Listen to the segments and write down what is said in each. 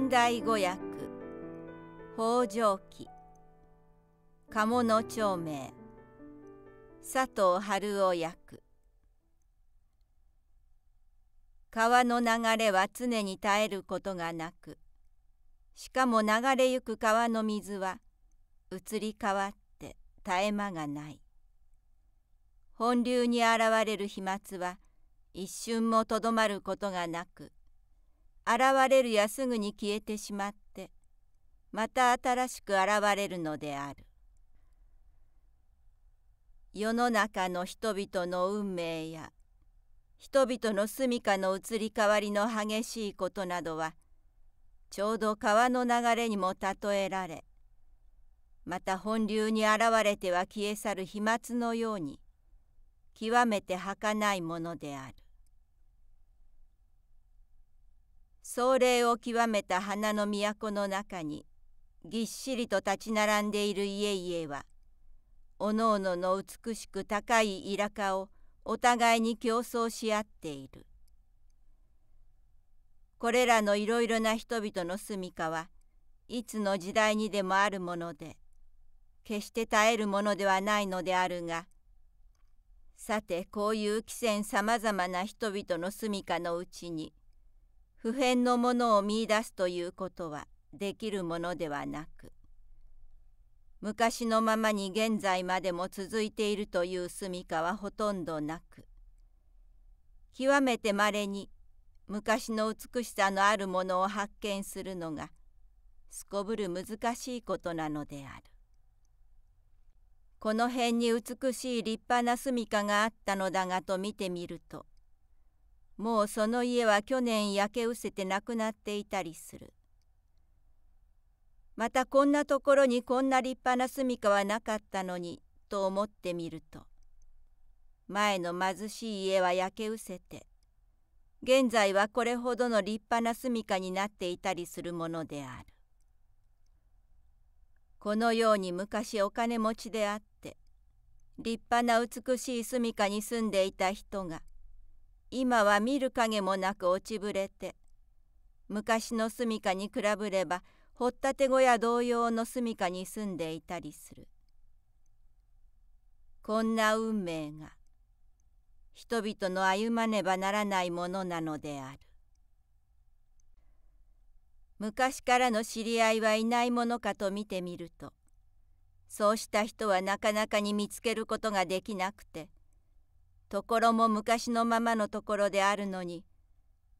現代語訳北条記鴨の町名佐藤春夫役川の流れは常に絶えることがなくしかも流れゆく川の水は移り変わって絶え間がない本流に現れる飛沫は一瞬もとどまることがなく現れるやすぐに消えてしまってまた新しく現れるのである世の中の人々の運命や人々の住処の移り変わりの激しいことなどはちょうど川の流れにも例えられまた本流に現れては消え去る飛沫のように極めて儚いものである。壮麗を極めた花の都の中にぎっしりと立ち並んでいる家々はおのおのの美しく高いイラカをお互いに競争し合っているこれらのいろいろな人々の住みかはいつの時代にでもあるもので決して絶えるものではないのであるがさてこういう奇賤さまざまな人々の住みかのうちに「普遍のものを見いだすということはできるものではなく昔のままに現在までも続いているという住処はほとんどなく極めてまれに昔の美しさのあるものを発見するのがすこぶる難しいことなのであるこの辺に美しい立派な住処があったのだがと見てみるともうその家は去年焼け失せて亡くなっていたりする。またこんなところにこんな立派な住処はなかったのにと思ってみると前の貧しい家は焼け失せて現在はこれほどの立派な住処になっていたりするものである。このように昔お金持ちであって立派な美しい住処に住んでいた人が今は見る影もなく落ちぶれて昔の住処に比べれば掘ったて小屋同様の住処に住んでいたりするこんな運命が人々の歩まねばならないものなのである昔からの知り合いはいないものかと見てみるとそうした人はなかなかに見つけることができなくてところも昔のままのところであるのに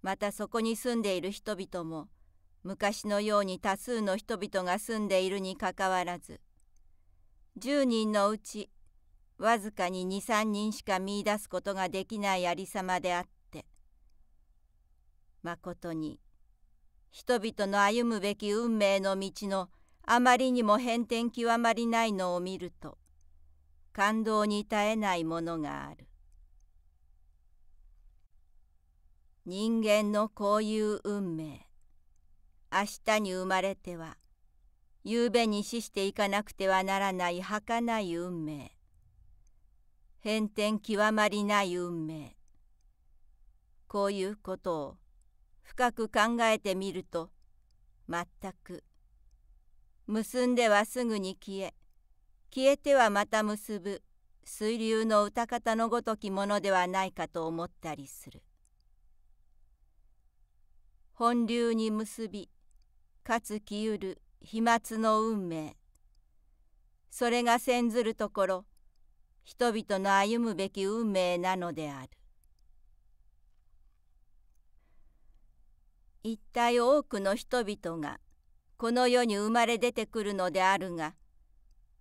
またそこに住んでいる人々も昔のように多数の人々が住んでいるにかかわらず10人のうちわずかに23人しか見いだすことができないありさまであってまことに人々の歩むべき運命の道のあまりにも変転極まりないのを見ると感動に絶えないものがある。人間のこういう運命明日に生まれては夕べに死していかなくてはならない儚い運命変天極まりない運命こういうことを深く考えてみると全く結んではすぐに消え消えてはまた結ぶ水流の歌方のごときものではないかと思ったりする。本流に結びかつきゆる飛沫の運命それがせんずるところ人々の歩むべき運命なのである一体多くの人々がこの世に生まれ出てくるのであるが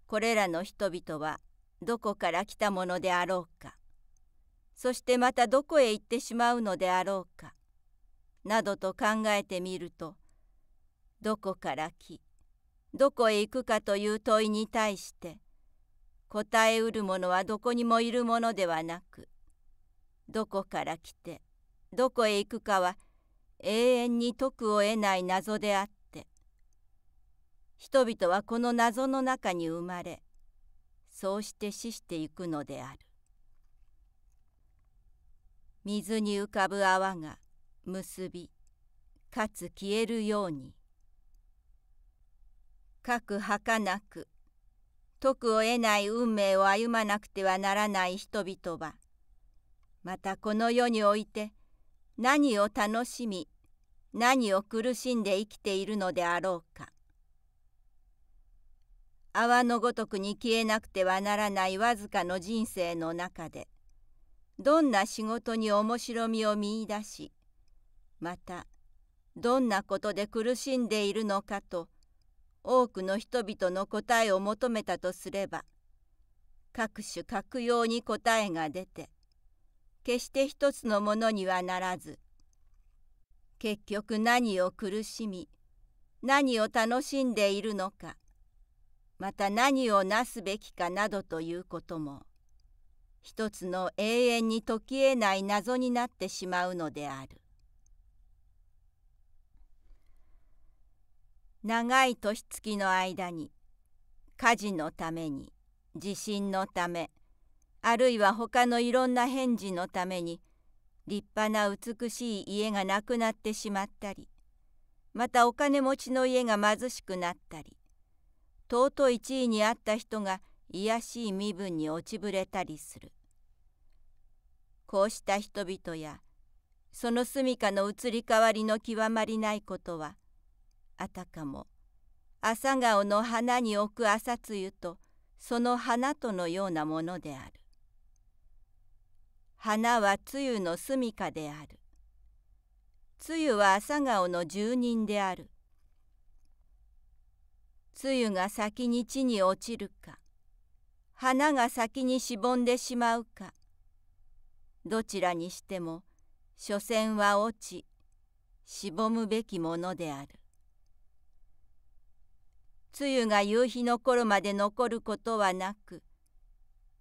これらの人々はどこから来たものであろうかそしてまたどこへ行ってしまうのであろうかなどと考えてみるとどこから来どこへ行くかという問いに対して答えうるものはどこにもいるものではなくどこから来てどこへ行くかは永遠に解くを得ない謎であって人々はこの謎の中に生まれそうして死していくのである水に浮かぶ泡が結びかつ消えるようにかくなく徳を得ない運命を歩まなくてはならない人々はまたこの世において何を楽しみ何を苦しんで生きているのであろうか泡のごとくに消えなくてはならないわずかの人生の中でどんな仕事に面白みを見いだしまたどんなことで苦しんでいるのかと多くの人々の答えを求めたとすれば各種各様に答えが出て決して一つのものにはならず結局何を苦しみ何を楽しんでいるのかまた何をなすべきかなどということも一つの永遠に解きえない謎になってしまうのである。長い年月の間に火事のために地震のためあるいは他のいろんな返事のために立派な美しい家がなくなってしまったりまたお金持ちの家が貧しくなったり尊い地位にあった人が卑しい身分に落ちぶれたりするこうした人々やその住処の移り変わりの極まりないことはあたかも朝顔の花に置く朝露とその花とのようなものである。花は露の住処である。露は朝顔の住人である。露が先に地に落ちるか、花が先にしぼんでしまうか、どちらにしても、所詮は落ち、しぼむべきものである。梅雨が夕日の頃まで残ることはなく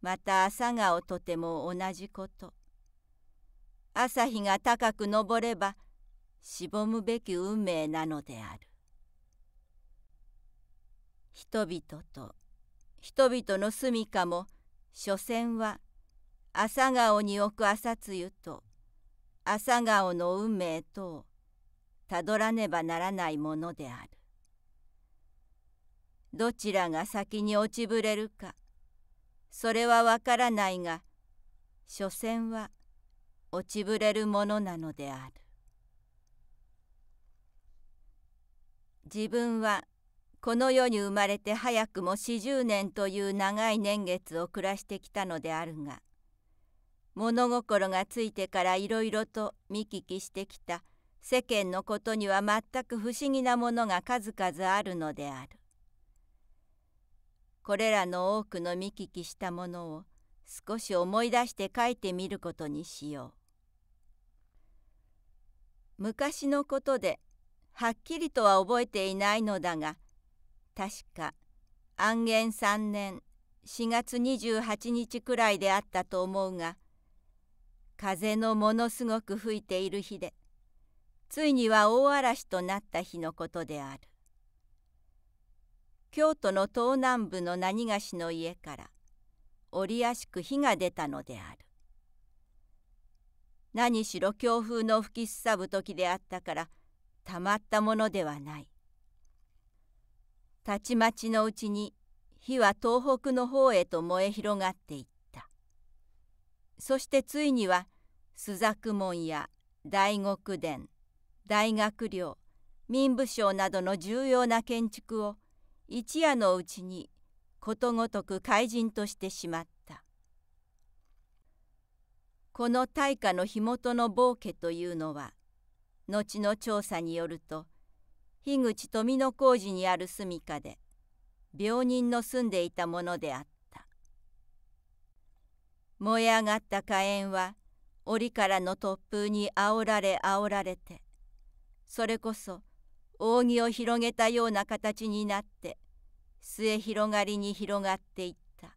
また朝顔とても同じこと朝日が高く昇ればしぼむべき運命なのである人々と人々の住みかも所詮は朝顔に置く朝露と朝顔の運命とをたどらねばならないものである。どちらが先に落ちぶれるかそれはわからないが所詮は落ちぶれるものなのである自分はこの世に生まれて早くも四十年という長い年月を暮らしてきたのであるが物心がついてからいろいろと見聞きしてきた世間のことには全く不思議なものが数々あるのである。これらの多くの見聞きしたものを少し思い出して書いてみることにしよう。昔のことではっきりとは覚えていないのだが確か安元3年4月28日くらいであったと思うが風のものすごく吹いている日でついには大嵐となった日のことである。京都の東南部の何菓子の家から折やしく火が出たのである何しろ強風の吹きすさぶ時であったからたまったものではないたちまちのうちに火は東北の方へと燃え広がっていったそしてついには朱雀門や大極殿大学寮民部省などの重要な建築を一夜のうちにことごとく怪人としてしまったこの大化の火元の暴家というのは後の調査によると樋口富野小路にある住処で病人の住んでいたものであった燃え上がった火炎は檻からの突風にあおられあおられてそれこそ扇を広げたような形になって末広がりに広がっていった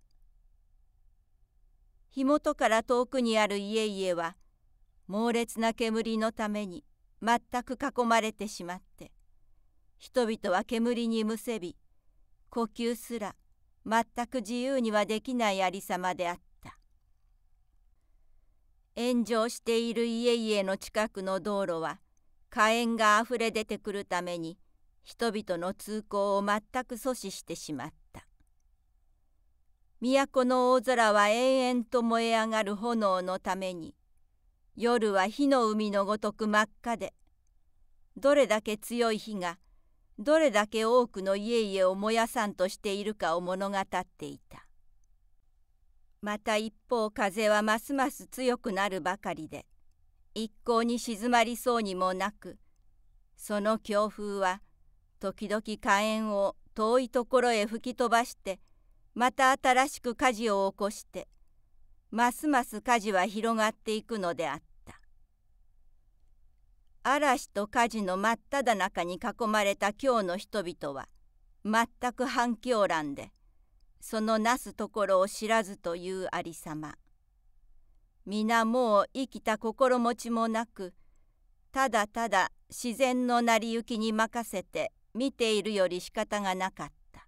火元から遠くにある家々は猛烈な煙のために全く囲まれてしまって人々は煙にむせび呼吸すら全く自由にはできないありさまであった炎上している家々の近くの道路は火炎があふれ出てくるために人々の通行を全く阻止してしまった都の大空は延々と燃え上がる炎のために夜は火の海のごとく真っ赤でどれだけ強い火がどれだけ多くの家々を燃やさんとしているかを物語っていたまた一方風はますます強くなるばかりで一向に静まりそうにもなくその強風は時々火炎を遠いところへ吹き飛ばしてまた新しく火事を起こしてますます火事は広がっていくのであった嵐と火事の真っただ中に囲まれた京の人々は全く反響乱でそのなすところを知らずというありさま。皆もう生きた心持ちもなくただただ自然の成り行きに任せて見ているより仕方がなかった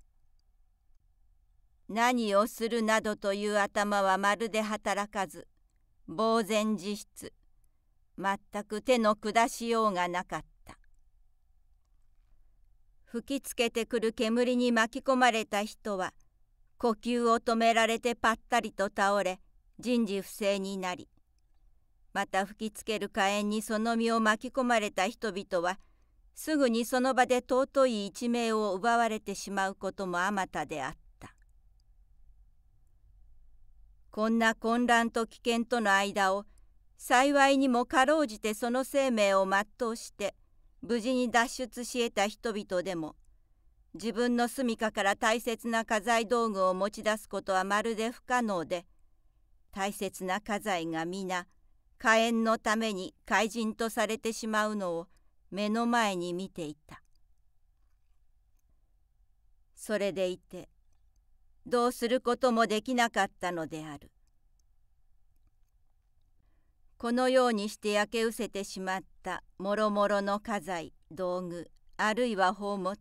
何をするなどという頭はまるで働かず呆然自失全く手の下しようがなかった吹きつけてくる煙に巻き込まれた人は呼吸を止められてぱったりと倒れ人事不正になりまた吹きつける火炎にその身を巻き込まれた人々はすぐにその場で尊い一命を奪われてしまうこともあまたであったこんな混乱と危険との間を幸いにもかろうじてその生命を全うして無事に脱出し得た人々でも自分の住みかから大切な家財道具を持ち出すことはまるで不可能で大切な家財が皆火炎のために怪人とされてしまうのを目の前に見ていたそれでいてどうすることもできなかったのであるこのようにして焼け失せてしまったもろもろの家財道具あるいは宝物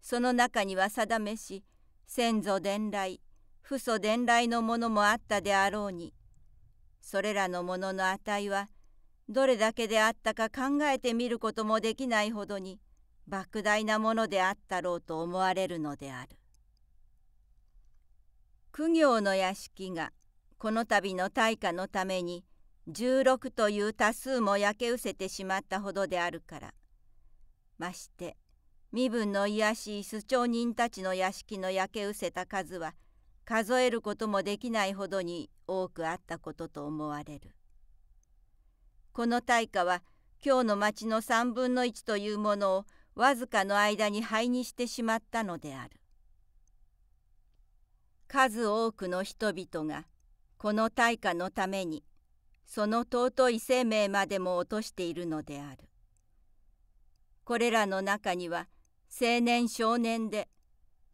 その中には定めし先祖伝来父祖伝来のものもあったであろうにそれらのものの値はどれだけであったか考えてみることもできないほどに莫大なものであったろうと思われるのである苦行の屋敷がこの度の大火のために16という多数も焼け失せてしまったほどであるからまして身分の卑しい主町人たちの屋敷の焼け失せた数は数えることもできないほどに多くあったことと思われるこの大火は今日の町の3分の1というものをわずかの間に灰にしてしまったのである数多くの人々がこの大火のためにその尊い生命までも落としているのであるこれらの中には青年少年で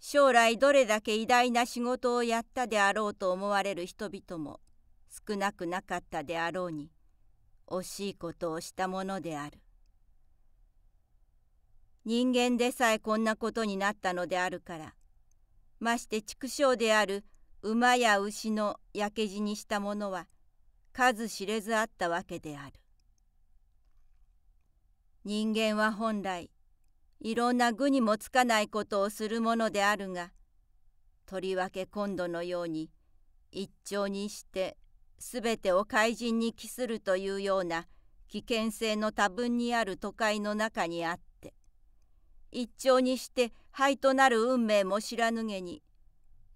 将来どれだけ偉大な仕事をやったであろうと思われる人々も少なくなかったであろうに惜しいことをしたものである人間でさえこんなことになったのであるからまして畜生である馬や牛の焼け死にしたものは数知れずあったわけである人間は本来いろんな具にもつかないことをするものであるがとりわけ今度のように一朝にして全てを怪人に帰するというような危険性の多分にある都会の中にあって一朝にして灰となる運命も知らぬげに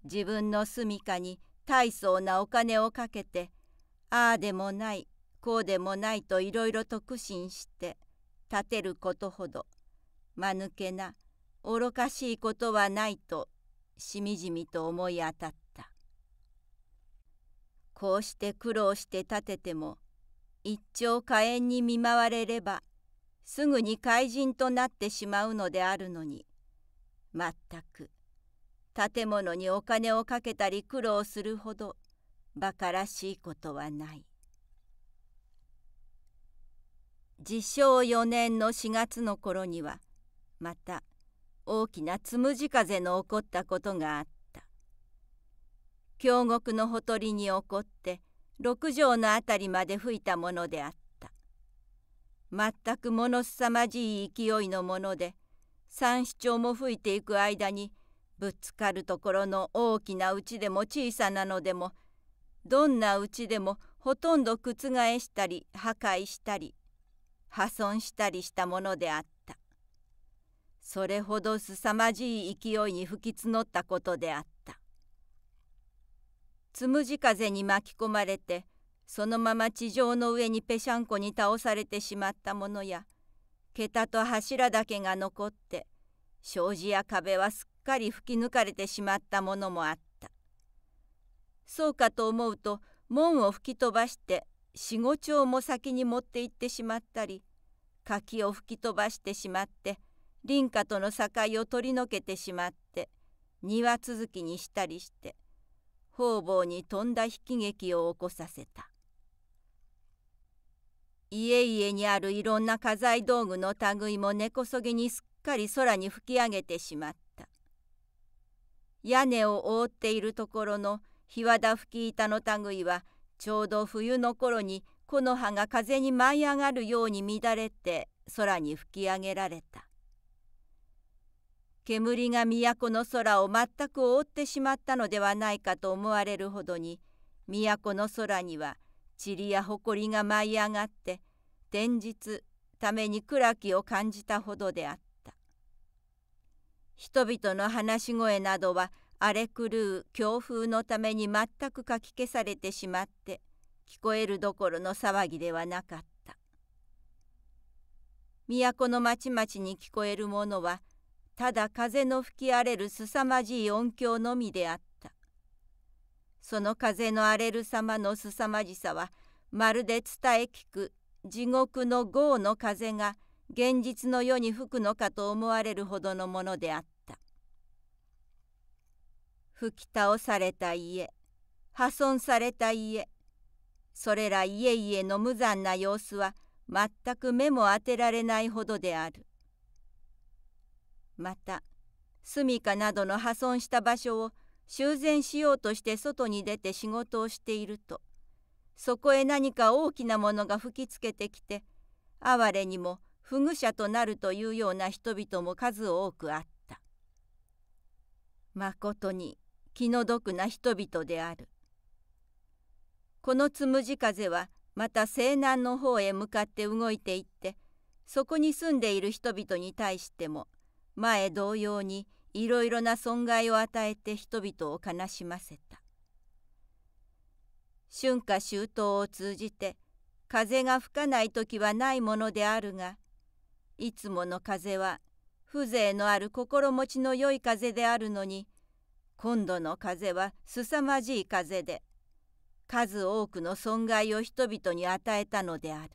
自分の住処に大層なお金をかけてああでもないこうでもないといろいろと苦心して立てることほど間抜けな愚かしいことはないとしみじみと思い当たったこうして苦労して立てても一朝火炎に見舞われればすぐに怪人となってしまうのであるのにまったく建物にお金をかけたり苦労するほど馬鹿らしいことはない。自称4年の4月の頃にはまた大きなつむじ風の起こったことがあった京極のほとりに起こって六畳の辺りまで吹いたものであった全くものすさまじい勢いのもので三四丁も吹いていく間にぶつかるところの大きなうちでも小さなのでもどんなうちでもほとんど覆したり破壊したり破損したりしたものであった。それほど凄まじい勢いに吹き募ったことであったつむじ風に巻き込まれてそのまま地上の上にぺしゃんこに倒されてしまったものや桁と柱だけが残って障子や壁はすっかり吹き抜かれてしまったものもあったそうかと思うと門を吹き飛ばして四五丁も先に持って行ってしまったり柿を吹き飛ばしてしまって林家との境を取り除けてしまって庭続きにしたりして方々に飛んだ悲喜劇を起こさせた家々にあるいろんな家財道具の類も根こそぎにすっかり空に吹き上げてしまった屋根を覆っているところの日和田吹き板の類はちょうど冬の頃に木の葉が風に舞い上がるように乱れて空に吹き上げられた煙が都の空を全く覆ってしまったのではないかと思われるほどに都の空には塵や埃が舞い上がって天日ために暗きを感じたほどであった人々の話し声などは荒れ狂う強風のために全くかき消されてしまって聞こえるどころの騒ぎではなかった都の町々に聞こえるものはただ風の吹き荒れる凄まじい音響のみであったその風の荒れる様の凄まじさはまるで伝え聞く地獄の豪の風が現実の世に吹くのかと思われるほどのものであった吹き倒された家破損された家それら家々の無残な様子は全く目も当てられないほどであるまた住処などの破損した場所を修繕しようとして外に出て仕事をしているとそこへ何か大きなものが吹きつけてきて哀れにも不具者となるというような人々も数多くあったまことに気の毒な人々であるこのつむじ風はまた西南の方へ向かって動いていってそこに住んでいる人々に対しても「前同様にいろいろな損害を与えて人々を悲しませた春夏秋冬を通じて風が吹かない時はないものであるがいつもの風は風情のある心持ちの良い風であるのに今度の風は凄まじい風で数多くの損害を人々に与えたのである。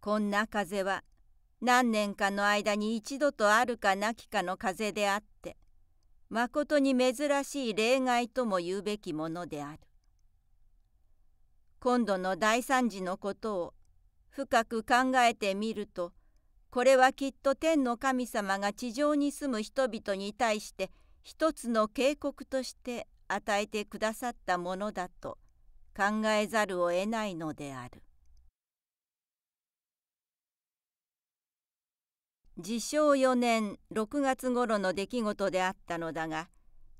こんな風は何年かの間に一度とあるかなきかの風であってまことに珍しい例外とも言うべきものである今度の大惨事のことを深く考えてみるとこれはきっと天の神様が地上に住む人々に対して一つの警告として与えてくださったものだと考えざるを得ないのである。自称4年6月頃の出来事であったのだが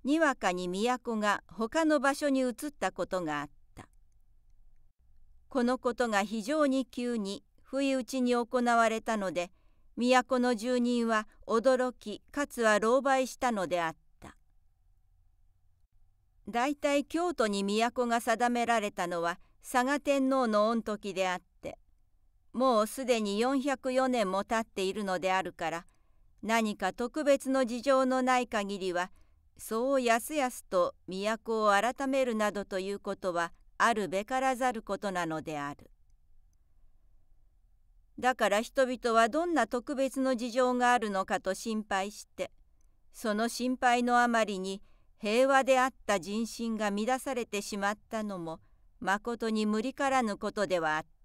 にわかに都が他の場所に移ったことがあったこのことが非常に急に不意打ちに行われたので都の住人は驚きかつは狼狽したのであった大体京都に都が定められたのは佐賀天皇の御時であった。もうすでに404年も経っているのであるから何か特別の事情のない限りはそうやすやすと都を改めるなどということはあるべからざることなのである。だから人々はどんな特別の事情があるのかと心配してその心配のあまりに平和であった人心が乱されてしまったのもまことに無理からぬことではあった。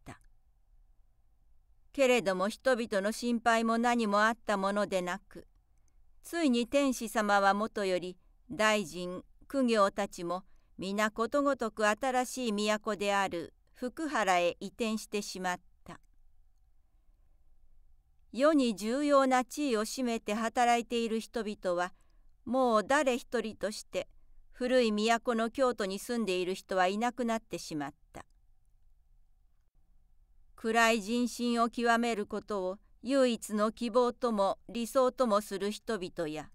けれども人々の心配も何もあったものでなくついに天使様はもとより大臣苦行たちも皆ことごとく新しい都である福原へ移転してしまった世に重要な地位を占めて働いている人々はもう誰一人として古い都の京都に住んでいる人はいなくなってしまった暗い人心を極めることを唯一の希望とも理想ともする人々や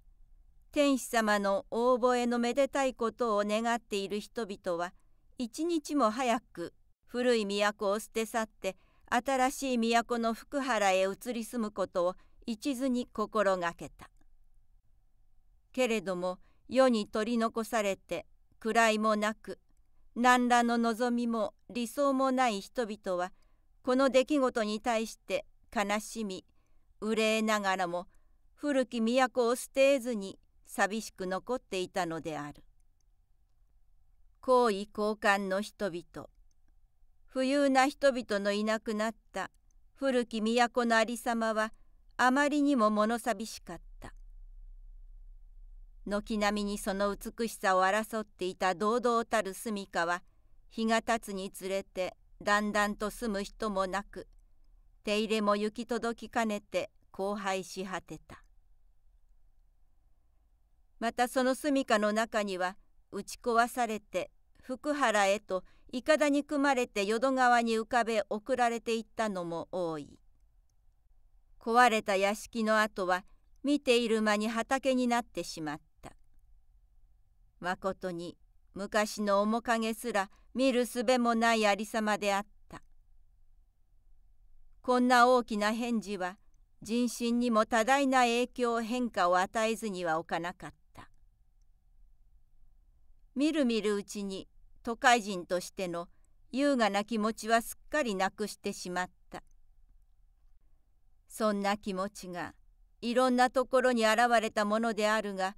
天使様の応募へのめでたいことを願っている人々は一日も早く古い都を捨て去って新しい都の福原へ移り住むことを一途に心がけた。けれども世に取り残されて暗いもなく何らの望みも理想もない人々はこの出来事に対して悲しみ憂いながらも古き都を捨てずに寂しく残っていたのである好位高官の人々富裕な人々のいなくなった古き都のありさまはあまりにも物寂しかった軒並みにその美しさを争っていた堂々たる住みかは日が経つにつれてだんだんと住む人もなく手入れも行き届きかねて荒廃し果てたまたその住処の中には打ち壊されて福原へといかだに組まれて淀川に浮かべ送られていったのも多い壊れた屋敷の跡は見ている間に畑になってしまったまことに昔の面影すら見るすべもないありさまであったこんな大きな返事は人心にも多大な影響変化を与えずにはおかなかったみるみるうちに都会人としての優雅な気持ちはすっかりなくしてしまったそんな気持ちがいろんなところに現れたものであるが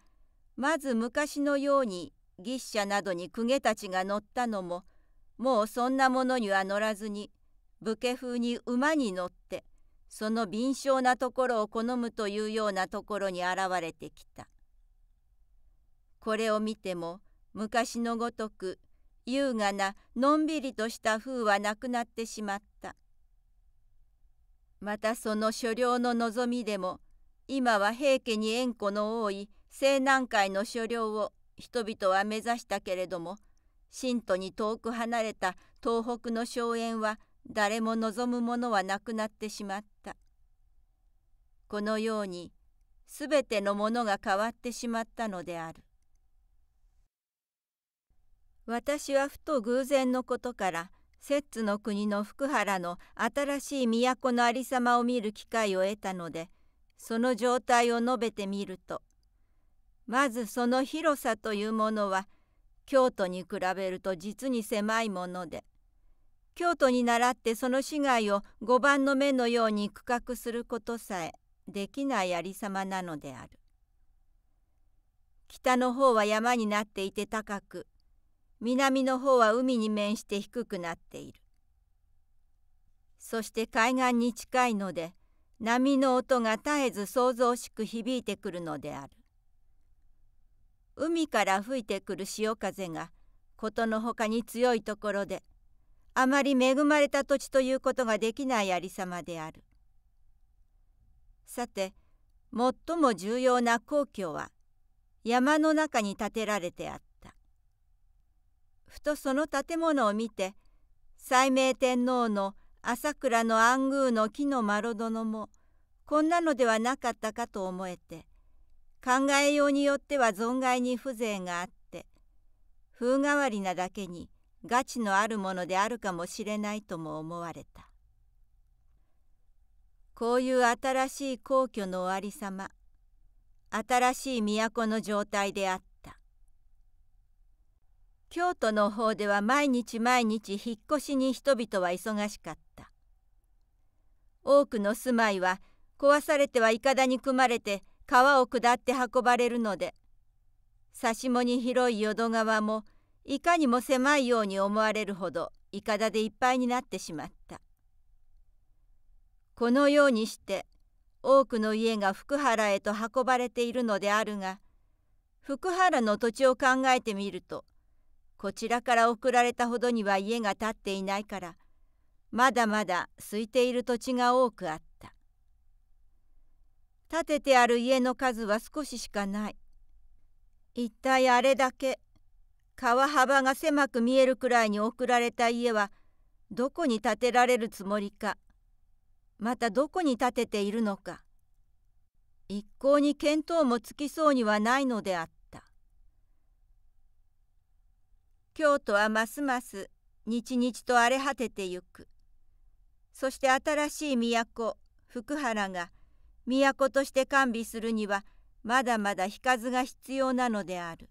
まず昔のように牛車などに公家たちが乗ったのももうそんなものには乗らずに武家風に馬に乗ってその敏捷なところを好むというようなところに現れてきた。これを見ても昔のごとく優雅なのんびりとした風はなくなってしまった。またその所領の望みでも今は平家に縁故の多い西南海の所領を人々は目指したけれども信徒に遠く離れた東北の荘園は誰も望むものはなくなってしまったこのようにすべてのものが変わってしまったのである私はふと偶然のことから摂津の国の福原の新しい都のありさまを見る機会を得たのでその状態を述べてみるとまずその広さというものは京都に比べると実に狭いもので京都に倣ってその市街を碁盤の目のように区画することさえできないありさまなのである北の方は山になっていて高く南の方は海に面して低くなっているそして海岸に近いので波の音が絶えず騒々しく響いてくるのである海から吹いてくる潮風がことのほかに強いところであまり恵まれた土地ということができないありさまである。さて最も重要な皇居は山の中に建てられてあったふとその建物を見て斉明天皇の朝倉の暗宮の木の丸殿もこんなのではなかったかと思えて考えようによっては存外に風情があって風変わりなだけにガチのあるものであるかもしれないとも思われたこういう新しい皇居の終わりさま新しい都の状態であった京都の方では毎日毎日引っ越しに人々は忙しかった多くの住まいは壊されてはいかだに組まれて川を下って運ばれるので差しもに広い淀川もいかにも狭いように思われるほどいかだでいっぱいになってしまったこのようにして多くの家が福原へと運ばれているのであるが福原の土地を考えてみるとこちらから送られたほどには家が建っていないからまだまだ空いている土地が多くあった。建ててある家の数は少ししかない。一体あれだけ川幅が狭く見えるくらいに送られた家はどこに建てられるつもりかまたどこに建てているのか一向に見当もつきそうにはないのであった京都はますます日々と荒れ果ててゆくそして新しい都福原が都として完備するにはまだまだ日数が必要なのである。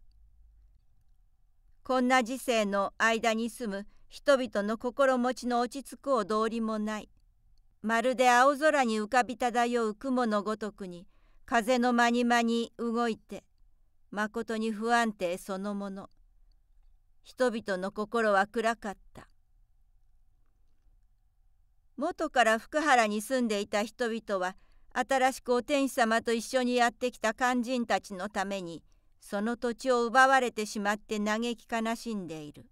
こんな時世の間に住む人々の心持ちの落ち着く道理もない。まるで青空に浮かび漂う雲のごとくに風のまにまに動いてまことに不安定そのもの人々の心は暗かった元から福原に住んでいた人々は新しくお天使様と一緒にやってきた肝心たちのためにその土地を奪われてしまって嘆き悲しんでいる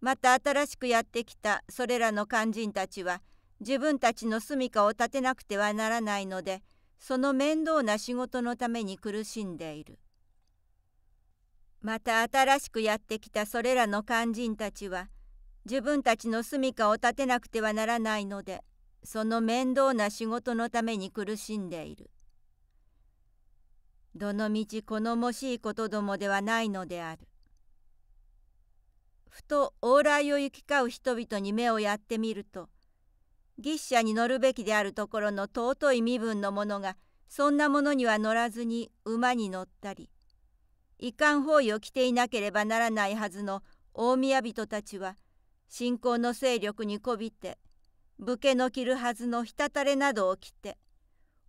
また新しくやってきたそれらの肝心たちは自分たちの住処を建てなくてはならないのでその面倒な仕事のために苦しんでいるまた新しくやってきたそれらの肝心たちは自分たちの住処を建てなくてはならないのでその面倒な仕事のために苦しんでいるどのみち好もしいことどもではないのであるふと往来を行き交う人々に目をやってみると牛車に乗るべきであるところの尊い身分の者がそんなものには乗らずに馬に乗ったり遺憾包囲を着ていなければならないはずの大宮人たちは信仰の勢力にこびて武家の着るはずのひたたれなどを着て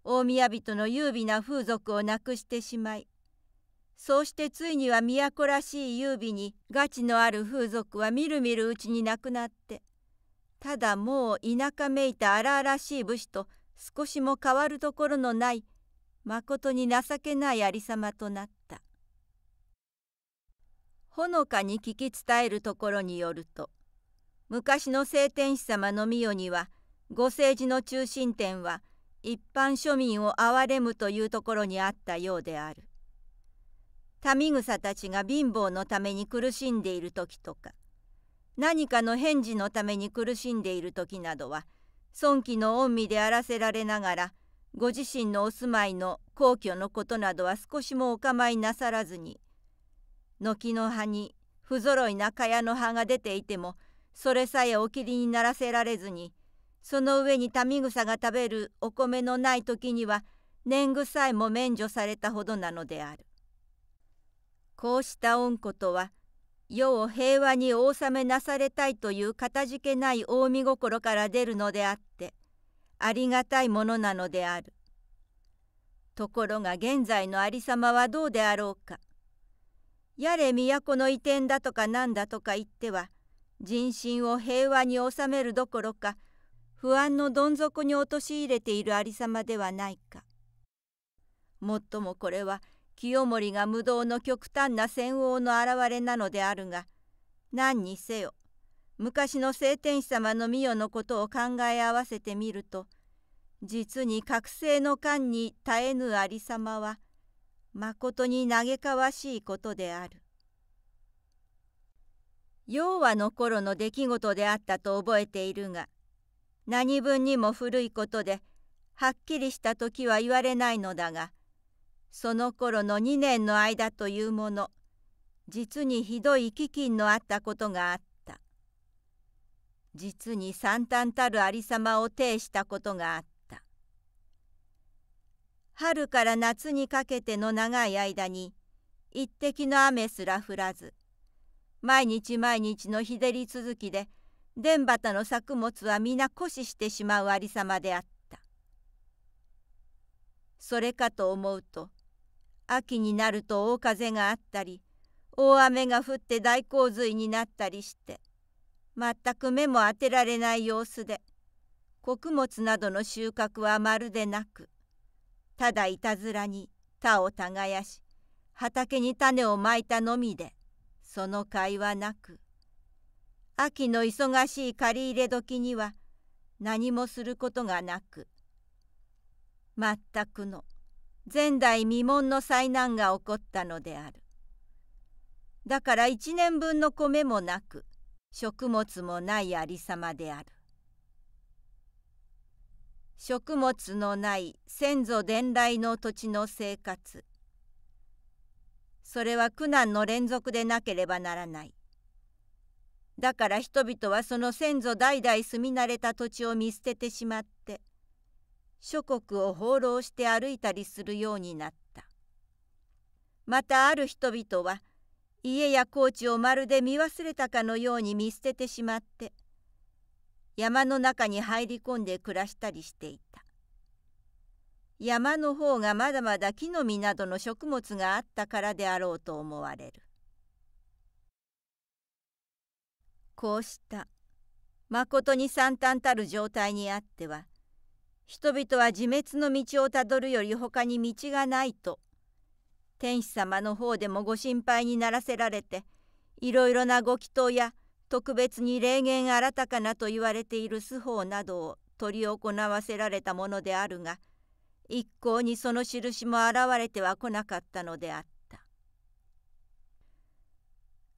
大宮人の優美な風俗をなくしてしまいそうしてついには都らしい優美にガチのある風俗はみるみるうちになくなってただもう田舎めいた荒々しい武士と少しも変わるところのないまことに情けないありさまとなったほのかに聞き伝えるところによると昔の聖天使様の御代にはご政治の中心点は一般庶民を憐れむというところにあったようである。民草たちが貧乏のために苦しんでいる時とか何かの返事のために苦しんでいる時などは尊貴の恩味であらせられながらご自身のお住まいの皇居のことなどは少しもお構いなさらずに軒の葉に不ぞろいな蚊帳の葉が出ていてもそれさえおきりにならせられずにその上に民草が食べるお米のない時には年貢さえも免除されたほどなのである。こうした恩子とは世を平和に納めなされたいというかたじけない近江心から出るのであってありがたいものなのである。ところが現在のありさまはどうであろうか。やれ都の移転だとか何だとか言っては人心を平和に収めるどころか不安のどん底に陥れているありさまではないか。もっともこれは清盛が無道の極端な戦王の現れなのであるが何にせよ昔の聖天子様の御代のことを考え合わせてみると実に覚醒の間に絶えぬありさまはまことに嘆かわしいことである。要はの頃の出来事であったと覚えているが何分にも古いことではっきりした時は言われないのだがその頃の2年の間というもの実にひどい飢饉のあったことがあった実に惨憺たるありさまを呈したことがあった春から夏にかけての長い間に一滴の雨すら降らず毎日毎日の日照り続きで田畑の作物は皆枯死してしまうありさまであったそれかと思うと秋になると大風があったり大雨が降って大洪水になったりして全く目も当てられない様子で穀物などの収穫はまるでなくただいたずらに田を耕し畑に種をまいたのみでその斐はなく秋の忙しい借り入れ時には何もすることがなく全くの前代未聞の災難が起こったのであるだから一年分の米もなく食物もないありさまである食物のない先祖伝来の土地の生活それは苦難の連続でなければならない。だから人々はその先祖代々住み慣れた土地を見捨ててしまって諸国を放浪して歩いたりするようになった。またある人々は家や高地をまるで見忘れたかのように見捨ててしまって山の中に入り込んで暮らしたりしていた。山の方がまだまだ木の実などの食物があったからであろうと思われるこうしたまことに惨憺たる状態にあっては人々は自滅の道をたどるより他に道がないと天使様の方でもご心配にならせられていろいろなご祈祷や特別に霊言新たかなと言われている司法などを執り行わせられたものであるが一向にその印も現れては来なかったのであった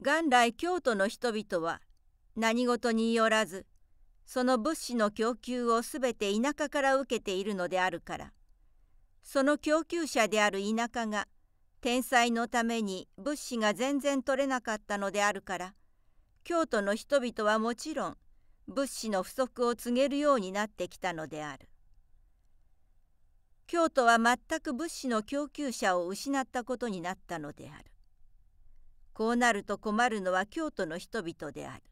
元来京都の人々は何事によらずその物資の供給を全て田舎から受けているのであるからその供給者である田舎が天才のために物資が全然取れなかったのであるから京都の人々はもちろん物資の不足を告げるようになってきたのである。京都は全く物資の供給者を失ったことになったのであるこうなると困るのは京都の人々である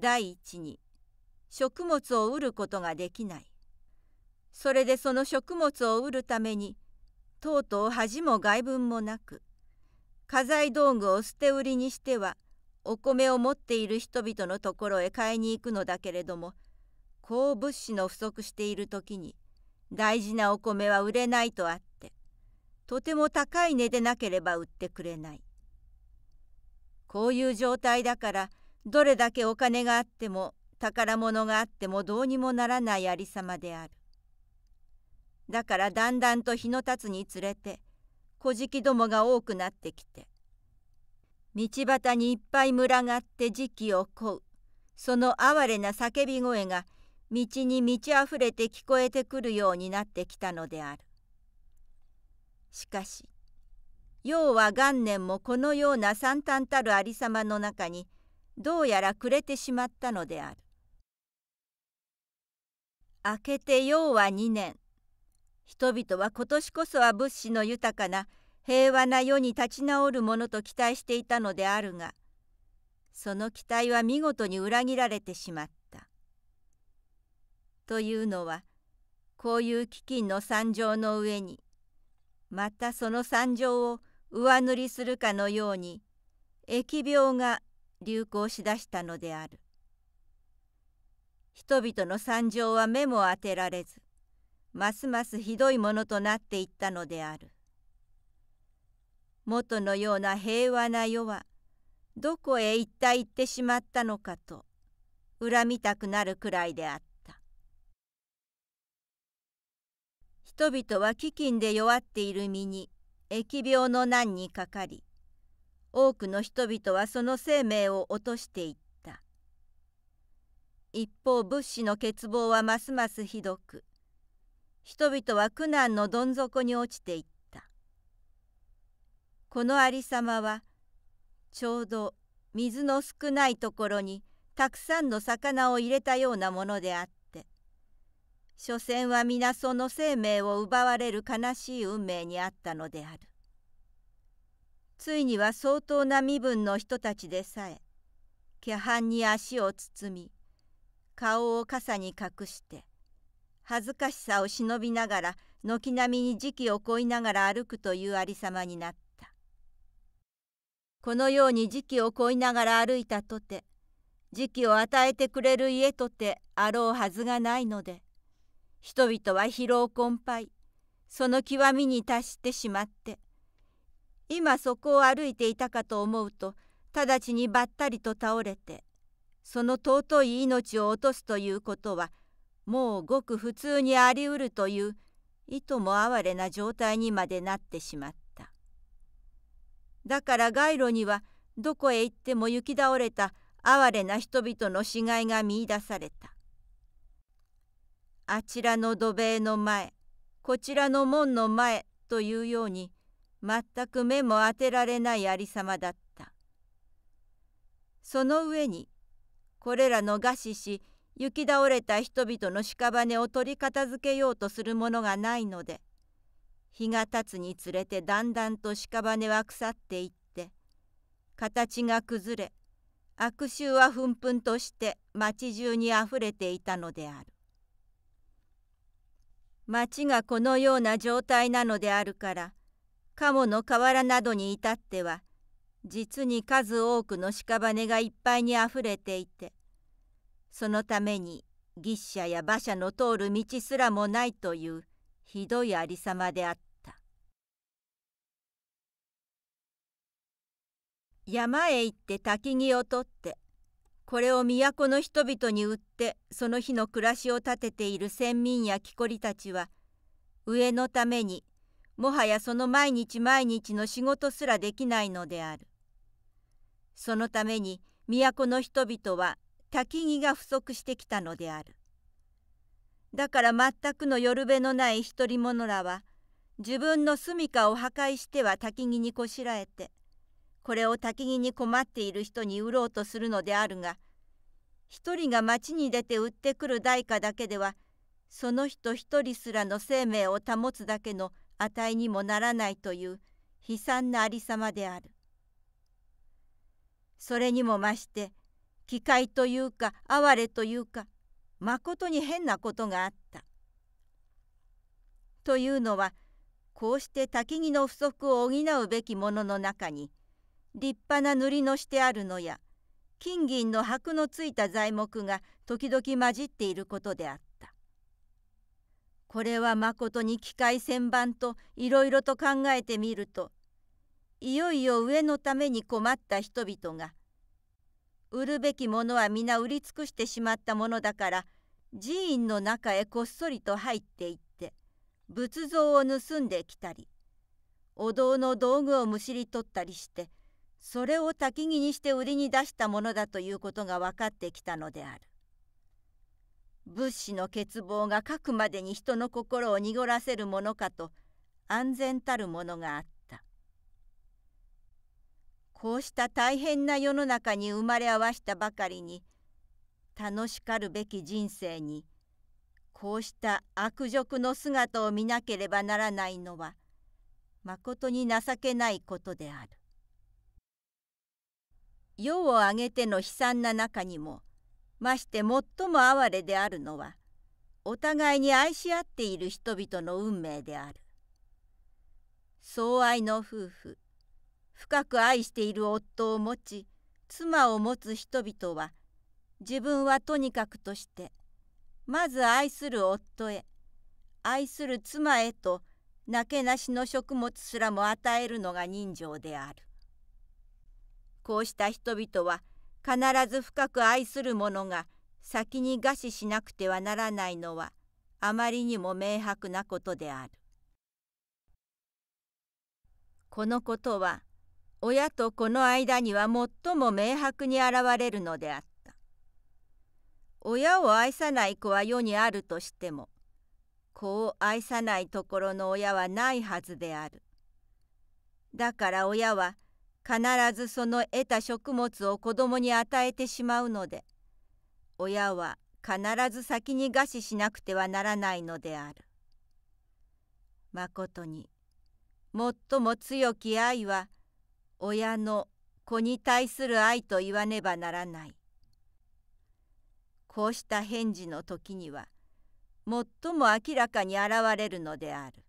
第一に食物を売ることができないそれでその食物を売るためにとうとう恥も外分もなく家財道具を捨て売りにしてはお米を持っている人々のところへ買いに行くのだけれどもこう物資の不足している時に大事なお米は売れないとあってとても高い値でなければ売ってくれないこういう状態だからどれだけお金があっても宝物があってもどうにもならないありさまであるだからだんだんと日の経つにつれて小じどもが多くなってきて道端にいっぱい群がって時期を乞うその哀れな叫び声が道に満ちあふれて聞こえてくるようになってきたのである。しかし要は元年もこのような惨憺たるありさまの中にどうやら暮れてしまったのである。明けて要は二年人々は今年こそは物資の豊かな平和な世に立ち直るものと期待していたのであるがその期待は見事に裏切られてしまった。というのはこういう飢饉の惨状の上にまたその惨状を上塗りするかのように疫病が流行しだしたのである人々の惨状は目も当てられずますますひどいものとなっていったのである元のような平和な世はどこへ一体行ってしまったのかと恨みたくなるくらいであった人々は飢饉で弱っている身に疫病の難にかかり多くの人々はその生命を落としていった一方物資の欠乏はますますひどく人々は苦難のどん底に落ちていったこのありさまはちょうど水の少ないところにたくさんの魚を入れたようなものであった所詮は皆その生命を奪われる悲しい運命にあったのであるついには相当な身分の人たちでさえ気半に足を包み顔を傘に隠して恥ずかしさを忍びながら軒並みに時期をこいながら歩くというありさまになったこのように時期をこいながら歩いたとて時期を与えてくれる家とてあろうはずがないので人々は疲労困憊その極みに達してしまって今そこを歩いていたかと思うと直ちにばったりと倒れてその尊い命を落とすということはもうごく普通にありうるといういとも哀れな状態にまでなってしまっただから街路にはどこへ行っても行き倒れた哀れな人々の死骸が見いだされたあちらの土塀の前こちらの門の前というように全く目も当てられないありさまだったその上にこれらの餓死し行き倒れた人々の屍を取り片付けようとするものがないので日が経つにつれてだんだんと屍は腐っていって形が崩れ悪臭はふんふんとして町中にあふれていたのである。町がこのような状態なのであるから鴨の河原などに至っては実に数多くの屍がいっぱいにあふれていてそのために牛舎や馬車の通る道すらもないというひどいありさまであった山へ行って焚き木を取ってこれを都の人々に売ってその日の暮らしを立てている先民や木こりたちは上のためにもはやその毎日毎日の仕事すらできないのである。そのために都の人々は焚き木が不足してきたのである。だから全くのよるべのない独り者らは自分の住みかを破壊しては焚き木にこしらえてこれを焚木に困っている人に売ろうとするのであるが一人が町に出て売ってくる代価だけではその人一人すらの生命を保つだけの値にもならないという悲惨なありさまである。それにもまして機械というか哀れというかまことに変なことがあった。というのはこうして焚木の不足を補うべきものの中に立派な塗りのしてあるのや金銀の箔のついた材木が時々混じっていることであったこれはまことに機械旋盤といろいろと考えてみるといよいよ上のために困った人々が売るべきものは皆売り尽くしてしまったものだから寺院の中へこっそりと入っていって仏像を盗んできたりお堂の道具をむしり取ったりしてそれを焚き木にして売りに出したものだということが分かってきたのである物資の欠乏が書くまでに人の心を濁らせるものかと安全たるものがあったこうした大変な世の中に生まれ合わしたばかりに楽しかるべき人生にこうした悪辱の姿を見なければならないのはまことに情けないことである。世を挙げての悲惨な中にもまして最も哀れであるのはお互いに愛し合っている人々の運命である相愛の夫婦深く愛している夫を持ち妻を持つ人々は自分はとにかくとしてまず愛する夫へ愛する妻へとなけなしの食物すらも与えるのが人情である。こうした人々は必ず深く愛する者が先に餓死しなくてはならないのはあまりにも明白なことである。このことは親と子の間には最も明白に現れるのであった。親を愛さない子は世にあるとしても子を愛さないところの親はないはずである。だから親は必ずその得た食物を子供に与えてしまうので親は必ず先に餓死しなくてはならないのである。まことに最も強き愛は親の子に対する愛と言わねばならない。こうした返事の時には最も明らかに現れるのである。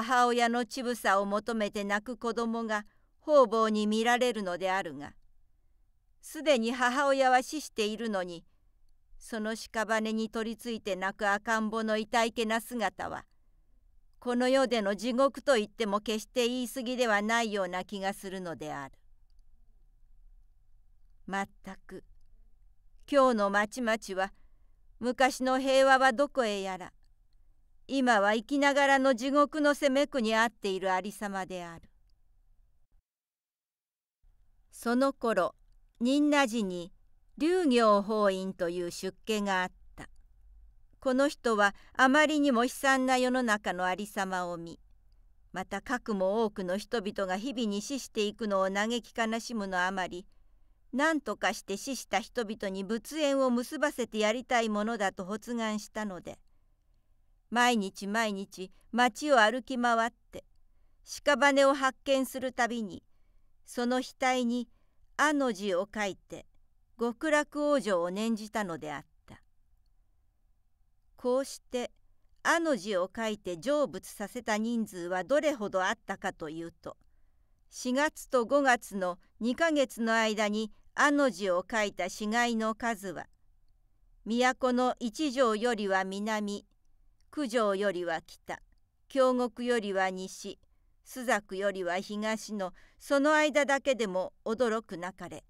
母親の乳房を求めて泣く子供が方々に見られるのであるがすでに母親は死しているのにその屍に取りついて泣く赤ん坊の痛いけな姿はこの世での地獄といっても決して言い過ぎではないような気がするのである。まったく今日の町々は昔の平和はどこへやら今は生きながらの地獄の責め苦にあっているありさまである。その頃、仁和寺に龍行法院という出家があった。この人はあまりにも悲惨な世の中のありさまを見、また核も多くの人々が日々に死していくのを嘆き悲しむのあまり、何とかして死した人々に仏縁を結ばせてやりたいものだと発願したので、毎日毎日町を歩き回って屍を発見するたびにその額に「あ」の字を書いて極楽往生を念じたのであったこうして「あ」の字を書いて成仏させた人数はどれほどあったかというと4月と5月の2ヶ月の間に「あ」の字を書いた死骸の数は都の一条よりは南九条よりは北京極よりは西朱雀よりは東のその間だけでも驚くなかれ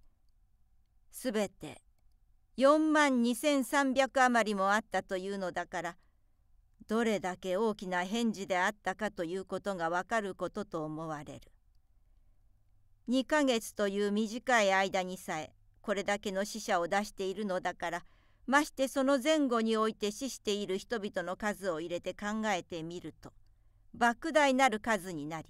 すべて4万2,300余りもあったというのだからどれだけ大きな返事であったかということがわかることと思われる2ヶ月という短い間にさえこれだけの死者を出しているのだからましてその前後において死している人々の数を入れて考えてみると莫大なる数になり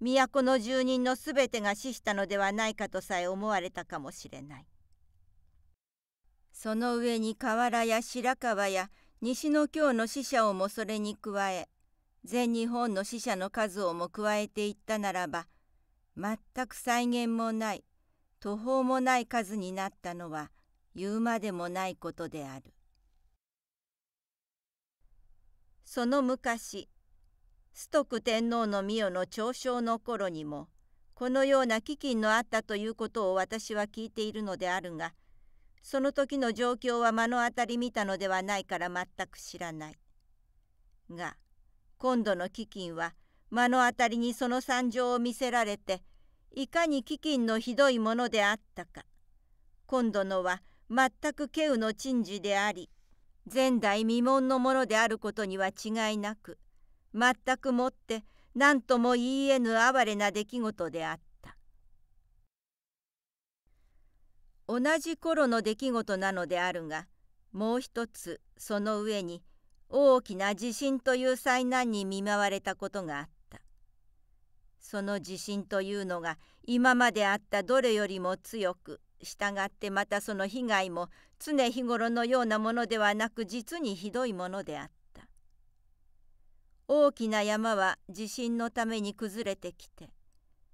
都の住人のすべてが死したのではないかとさえ思われたかもしれないその上に河原や白川や西の京の死者をもそれに加え全日本の死者の数をも加えていったならば全く際限もない途方もない数になったのは言うまでもないことであるその昔崇徳天皇の御代の長将の頃にもこのような飢饉のあったということを私は聞いているのであるがその時の状況は目の当たり見たのではないから全く知らない。が今度の飢饉は目の当たりにその惨状を見せられていかに飢饉のひどいものであったか今度のは全く稀有の珍事であり前代未聞のものであることには違いなく全くもって何とも言いぬ哀れな出来事であった同じ頃の出来事なのであるがもう一つその上に大きな地震という災難に見舞われたことがあったその地震というのが今まであったどれよりも強く従ってまたその被害も常日頃のようなものではなく実にひどいものであった大きな山は地震のために崩れてきて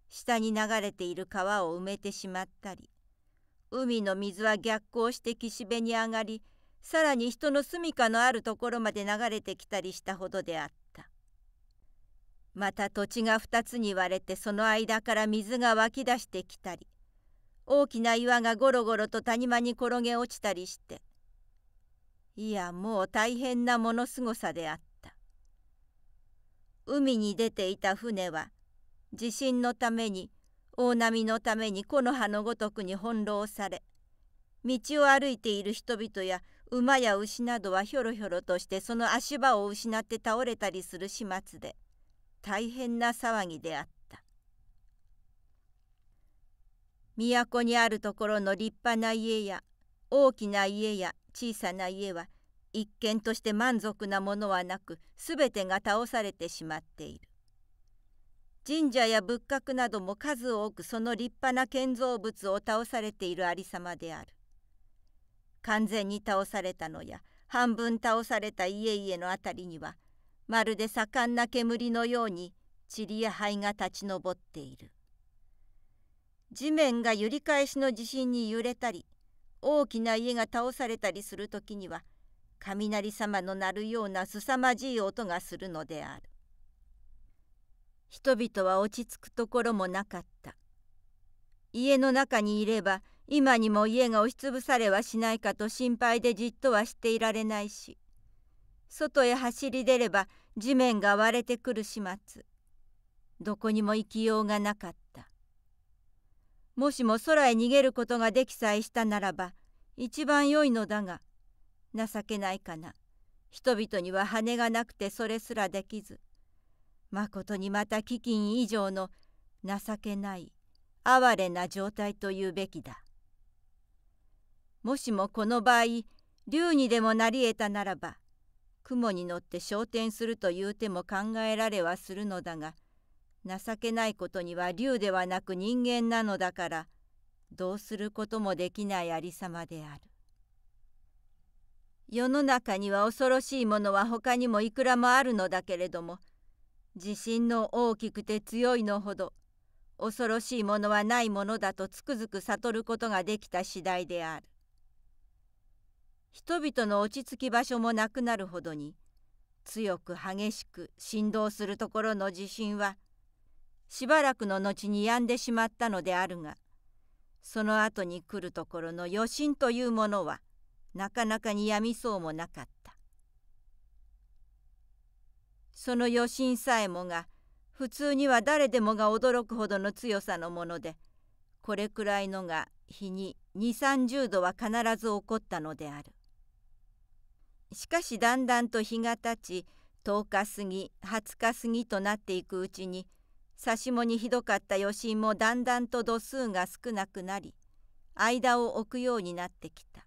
下に流れている川を埋めてしまったり海の水は逆行して岸辺に上がりさらに人の住処のあるところまで流れてきたりしたほどであったまた土地が2つに割れてその間から水が湧き出してきたり大きな岩がゴロゴロと谷間に転げ落ちたりしていやもう大変なものすごさであった海に出ていた船は地震のために大波のために木の葉のごとくに翻弄され道を歩いている人々や馬や牛などはひょろひょろとしてその足場を失って倒れたりする始末で大変な騒ぎであった。都にあるところの立派な家や大きな家や小さな家は一見として満足なものはなく全てが倒されてしまっている。神社や仏閣なども数多くその立派な建造物を倒されているありさまである。完全に倒されたのや半分倒された家々の辺りにはまるで盛んな煙のように塵や灰が立ち上っている。地面が揺り返しの地震に揺れたり大きな家が倒されたりする時には雷様の鳴るような凄まじい音がするのである人々は落ち着くところもなかった家の中にいれば今にも家が押しつぶされはしないかと心配でじっとはしていられないし外へ走り出れば地面が割れてくる始末どこにも行きようがなかっもしも空へ逃げることができさえしたならば一番良いのだが情けないかな人々には羽がなくてそれすらできずまことにまた飢饉以上の情けない哀れな状態というべきだもしもこの場合竜にでもなり得たならば雲に乗って昇天するという手も考えられはするのだが情けないことには竜ではなく人間なのだからどうすることもできないありさまである世の中には恐ろしいものは他にもいくらもあるのだけれども地震の大きくて強いのほど恐ろしいものはないものだとつくづく悟ることができた次第である人々の落ち着き場所もなくなるほどに強く激しく振動するところの地震はしばらくの後に病んでしまったのであるがその後に来るところの余震というものはなかなかにやみそうもなかったその余震さえもが普通には誰でもが驚くほどの強さのものでこれくらいのが日に2 3 0度は必ず起こったのであるしかしだんだんと日が経ち10日過ぎ20日過ぎとなっていくうちに「差しもにひどかった余震もだんだんと度数が少なくなり間を置くようになってきた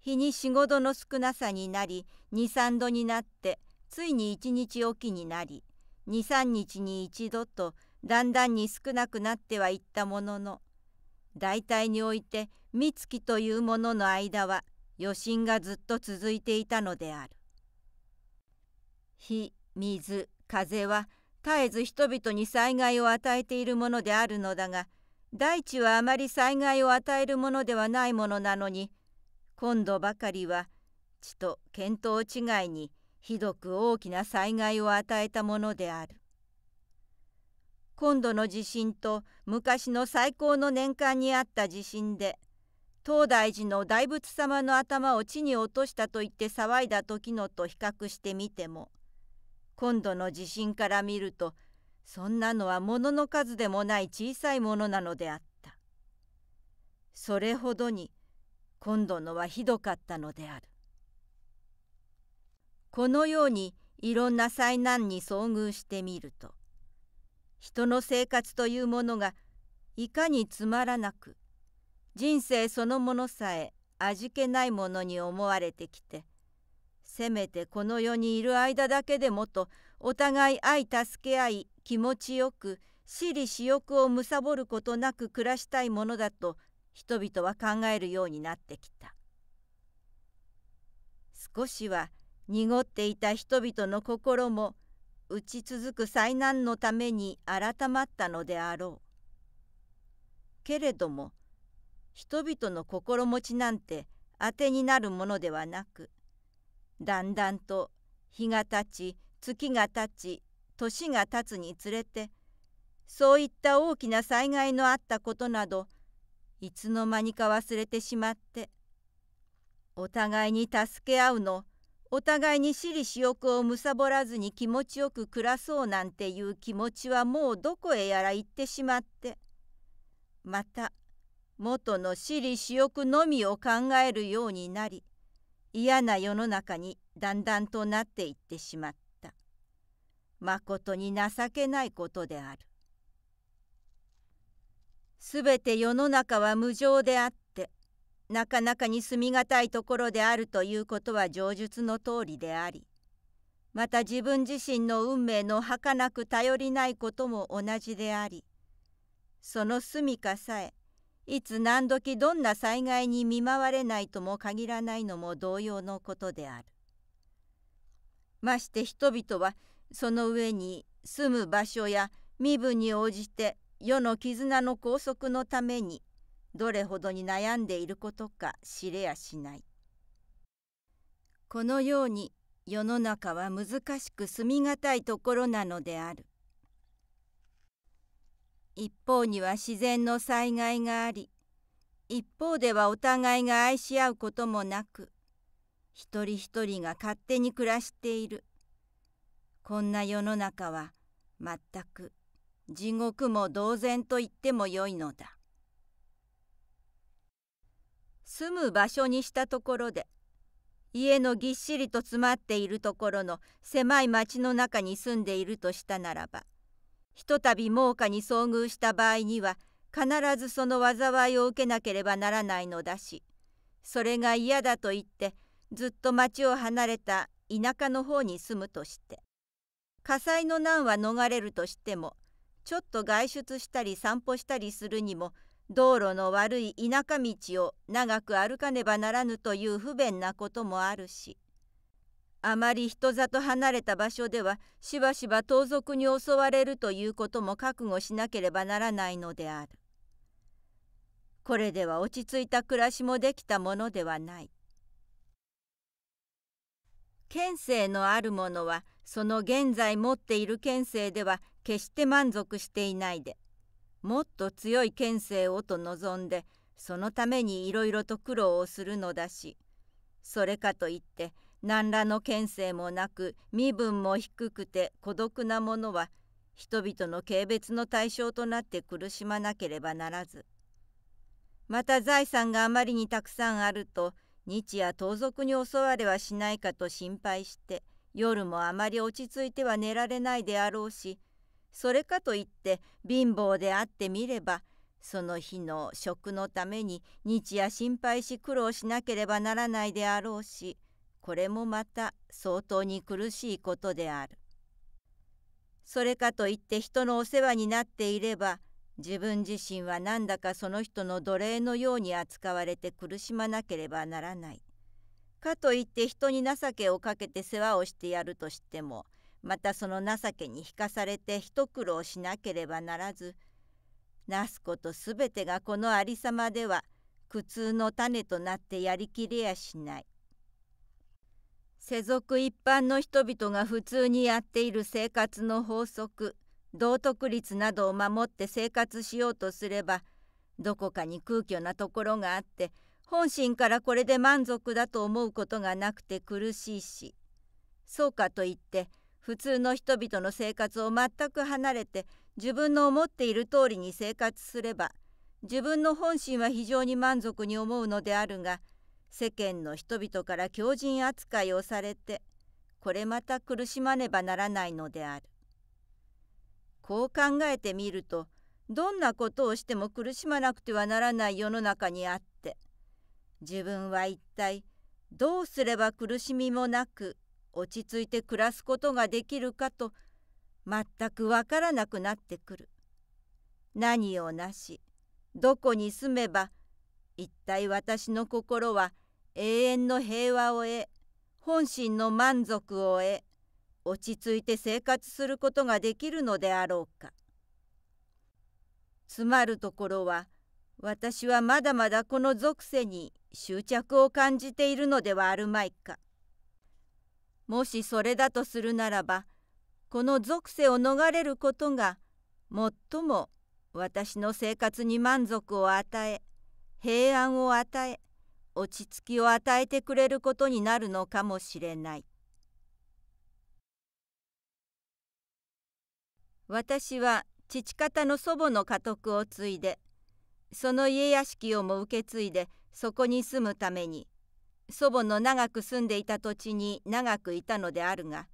日に45度の少なさになり23度になってついに1日おきになり23日に1度とだんだんに少なくなってはいったものの大体において三月というものの間は余震がずっと続いていたのである。火水風は絶えず人々に災害を与えているものであるのだが大地はあまり災害を与えるものではないものなのに今度ばかりは地と見当違いにひどく大きな災害を与えたものである。今度の地震と昔の最高の年間にあった地震で東大寺の大仏様の頭を地に落としたと言って騒いだ時のと比較してみても今度の地震から見るとそんなのはものの数でもない小さいものなのであったそれほどに今度のはひどかったのであるこのようにいろんな災難に遭遇してみると人の生活というものがいかにつまらなく人生そのものさえ味気ないものに思われてきてせめてこの世にいる間だけでもとお互い愛助け合い気持ちよく私利私欲をむさぼることなく暮らしたいものだと人々は考えるようになってきた少しは濁っていた人々の心も打ち続く災難のために改まったのであろうけれども人々の心持ちなんて当てになるものではなくだんだんと日が経ち月が経ち年が経つにつれてそういった大きな災害のあったことなどいつの間にか忘れてしまってお互いに助け合うのお互いに私利私欲をむさぼらずに気持ちよく暮らそうなんていう気持ちはもうどこへやら行ってしまってまた元の私利私欲のみを考えるようになり嫌な世の中にだんだんとなっていってしまった。まことに情けないことである。すべて世の中は無常であって、なかなかに住みがたいところであるということは上述の通りであり、また自分自身の運命の儚く頼りないことも同じであり、その住みかさえいつ何時どんな災害に見舞われないとも限らないのも同様のことである。まして人々はその上に住む場所や身分に応じて世の絆の拘束のためにどれほどに悩んでいることか知れやしない。このように世の中は難しく住み難いところなのである。一方には自然の災害があり一方ではお互いが愛し合うこともなく一人一人が勝手に暮らしているこんな世の中は全く地獄も同然と言ってもよいのだ住む場所にしたところで家のぎっしりと詰まっているところの狭い町の中に住んでいるとしたならばひとたび猛火に遭遇した場合には必ずその災いを受けなければならないのだしそれが嫌だと言ってずっと町を離れた田舎の方に住むとして火災の難は逃れるとしてもちょっと外出したり散歩したりするにも道路の悪い田舎道を長く歩かねばならぬという不便なこともあるしあまり人里離れた場所ではしばしば盗賊に襲われるということも覚悟しなければならないのである。これでは落ち着いた暮らしもできたものではない。県政のある者はその現在持っている県政では決して満足していないでもっと強い県政をと望んでそのためにいろいろと苦労をするのだしそれかといって何らの権勢もなく身分も低くて孤独な者は人々の軽蔑の対象となって苦しまなければならずまた財産があまりにたくさんあると日夜盗賊に襲われはしないかと心配して夜もあまり落ち着いては寝られないであろうしそれかといって貧乏であってみればその日の食のために日夜心配し苦労しなければならないであろうしこれもまた相当に苦しいことである。それかといって人のお世話になっていれば自分自身はなんだかその人の奴隷のように扱われて苦しまなければならない。かといって人に情けをかけて世話をしてやるとしてもまたその情けに引かされて一苦労しなければならずなすことすべてがこのありさまでは苦痛の種となってやりきれやしない。世俗一般の人々が普通にやっている生活の法則道徳律などを守って生活しようとすればどこかに空虚なところがあって本心からこれで満足だと思うことがなくて苦しいしそうかといって普通の人々の生活を全く離れて自分の思っている通りに生活すれば自分の本心は非常に満足に思うのであるが世間の人々から狂人扱いをされてこれまた苦しまねばならないのである。こう考えてみるとどんなことをしても苦しまなくてはならない世の中にあって自分は一体どうすれば苦しみもなく落ち着いて暮らすことができるかと全くわからなくなってくる。何をなしどこに住めば一体私の心は永遠の平和を得本心の満足を得落ち着いて生活することができるのであろうかつまるところは私はまだまだこの属性に執着を感じているのではあるまいかもしそれだとするならばこの属性を逃れることが最も私の生活に満足を与え平安を与え落ち着きを与えてくれることになるのかもしれない私は父方の祖母の家督を継いでその家屋敷をも受け継いでそこに住むために祖母の長く住んでいた土地に長くいたのであるが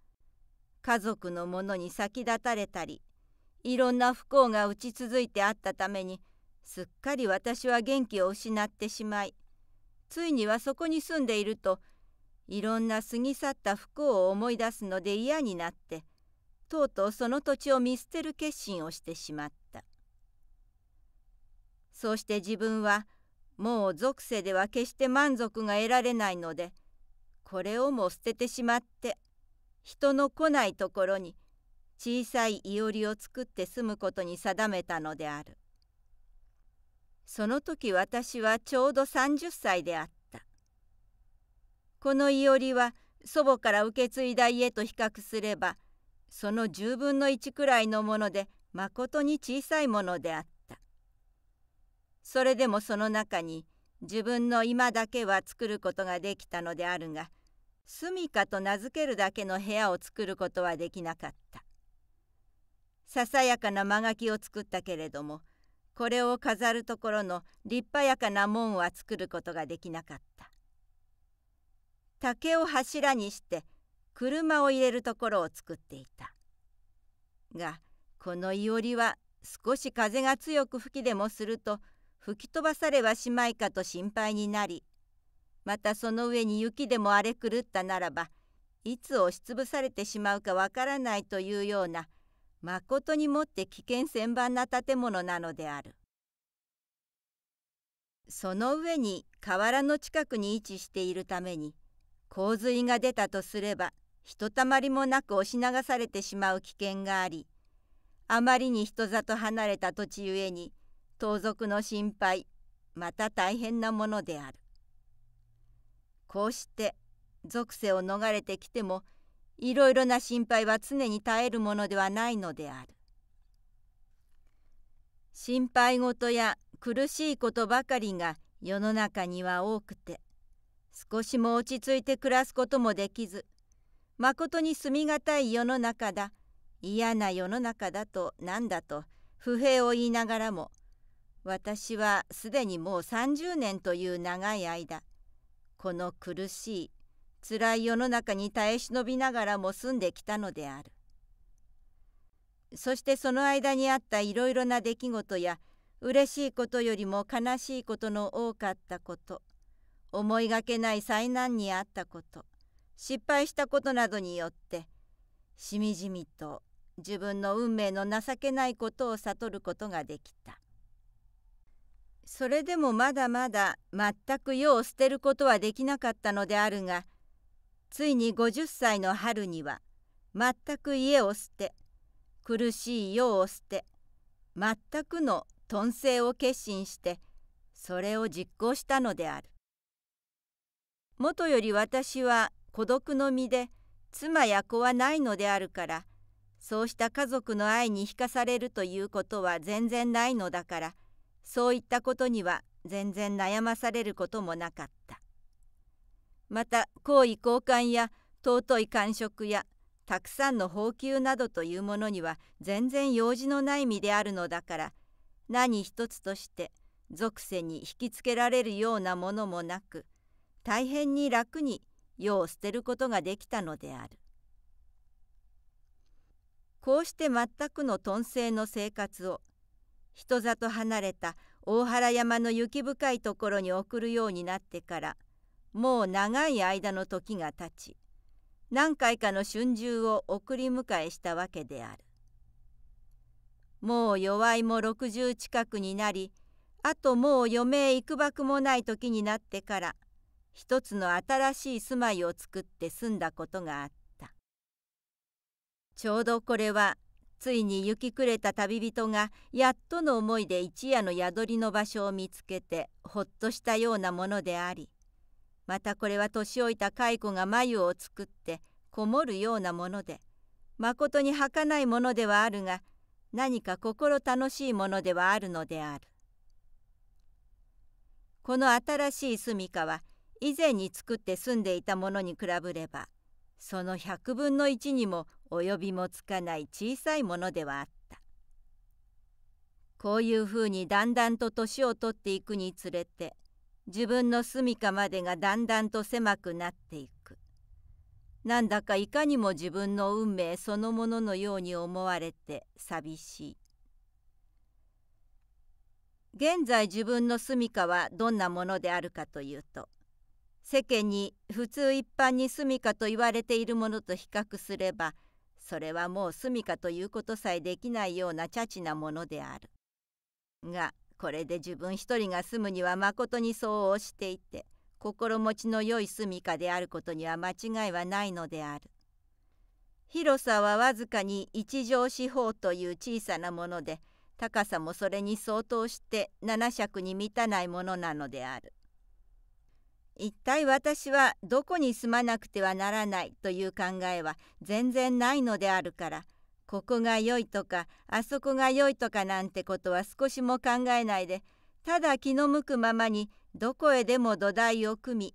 家族のものに先立たれたりいろんな不幸が打ち続いてあったためにすっかり私は元気を失ってしまいついにはそこに住んでいるといろんな過ぎ去った不幸を思い出すので嫌になってとうとうその土地を見捨てる決心をしてしまったそうして自分はもう俗世では決して満足が得られないのでこれをも捨ててしまって人の来ないところに小さいいおりを作って住むことに定めたのである。その時私はちょうど30歳であったこのいおりは祖母から受け継いだ家と比較すればその10分の1くらいのものでまことに小さいものであったそれでもその中に自分の今だけは作ることができたのであるが住処と名付けるだけの部屋を作ることはできなかったささやかな間書きを作ったけれどもこれを飾るところの立派やかな門は作ることができなかった竹を柱にして車を入れるところを作っていたがこのいおりは少し風が強く吹きでもすると吹き飛ばされはしまいかと心配になりまたその上に雪でも荒れ狂ったならばいつ押しつぶされてしまうかわからないというようなまことにもって危険千番な建物なのである。その上に河原の近くに位置しているために洪水が出たとすればひとたまりもなく押し流されてしまう危険がありあまりに人里離れた土地ゆえに盗賊の心配また大変なものであるこうして俗世を逃れてきてもいろいろな心配は常に耐えるものではないのである。心配事や苦しいことばかりが世の中には多くて少しも落ち着いて暮らすこともできずまことに住みがたい世の中だ嫌な世の中だと何だと不平を言いながらも私はすでにもう30年という長い間この苦しい辛い世の中に耐え忍びながらも住んできたのであるそしてその間にあったいろいろな出来事や嬉しいことよりも悲しいことの多かったこと思いがけない災難にあったこと失敗したことなどによってしみじみと自分の運命の情けないことを悟ることができたそれでもまだまだ全く世を捨てることはできなかったのであるがついに50歳の春には全く家を捨て苦しい世を捨て全くの頓性を決心してそれを実行したのである。もとより私は孤独の身で妻や子はないのであるからそうした家族の愛に引かされるということは全然ないのだからそういったことには全然悩まされることもなかった。また皇位交換や尊い感触やたくさんの俸給などというものには全然用事のない身であるのだから何一つとして俗世に引きつけられるようなものもなく大変に楽に世を捨てることができたのである。こうして全くの頓性の生活を人里離れた大原山の雪深いところに送るようになってからもう長い間の時が経ち何回かの春秋を送り迎えしたわけであるもう弱いも60近くになりあともう余命いくばくもない時になってから一つの新しい住まいを作って住んだことがあったちょうどこれはついに雪く暮れた旅人がやっとの思いで一夜の宿りの場所を見つけてほっとしたようなものでありまたこれは年老いた蚕が眉を作ってこもるようなものでまことに儚いものではあるが何か心楽しいものではあるのであるこの新しい住処は以前に作って住んでいたものに比べればその100分の1にも及びもつかない小さいものではあったこういうふうにだんだんと年を取っていくにつれて自分の住処までがだんだんと狭くなっていくなんだかいかにも自分の運命そのもののように思われて寂しい現在自分の住処はどんなものであるかというと世間に普通一般に住処と言われているものと比較すればそれはもう住処ということさえできないような茶地なものである。がこれで自分一人が住むにはまことに相応していて心持ちの良い住処であることには間違いはないのである。広さはわずかに一畳四方という小さなもので高さもそれに相当して7尺に満たないものなのである。一体私はどこに住まなくてはならないという考えは全然ないのであるからここが良いとかあそこが良いとかなんてことは少しも考えないでただ気の向くままにどこへでも土台を組み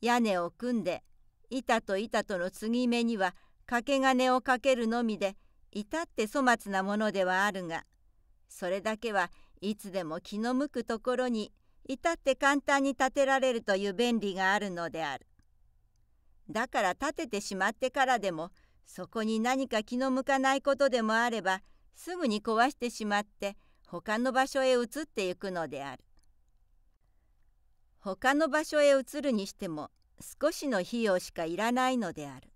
屋根を組んで板と板との継ぎ目には掛け金をかけるのみで至って粗末なものではあるがそれだけはいつでも気の向くところに至って簡単に建てられるという便利があるのである。だから建ててしまってからでもそこに何か気の向かないことでもあればすぐに壊してしまって他の場所へ移っていくのである他の場所へ移るにしても少しの費用しかいらないのである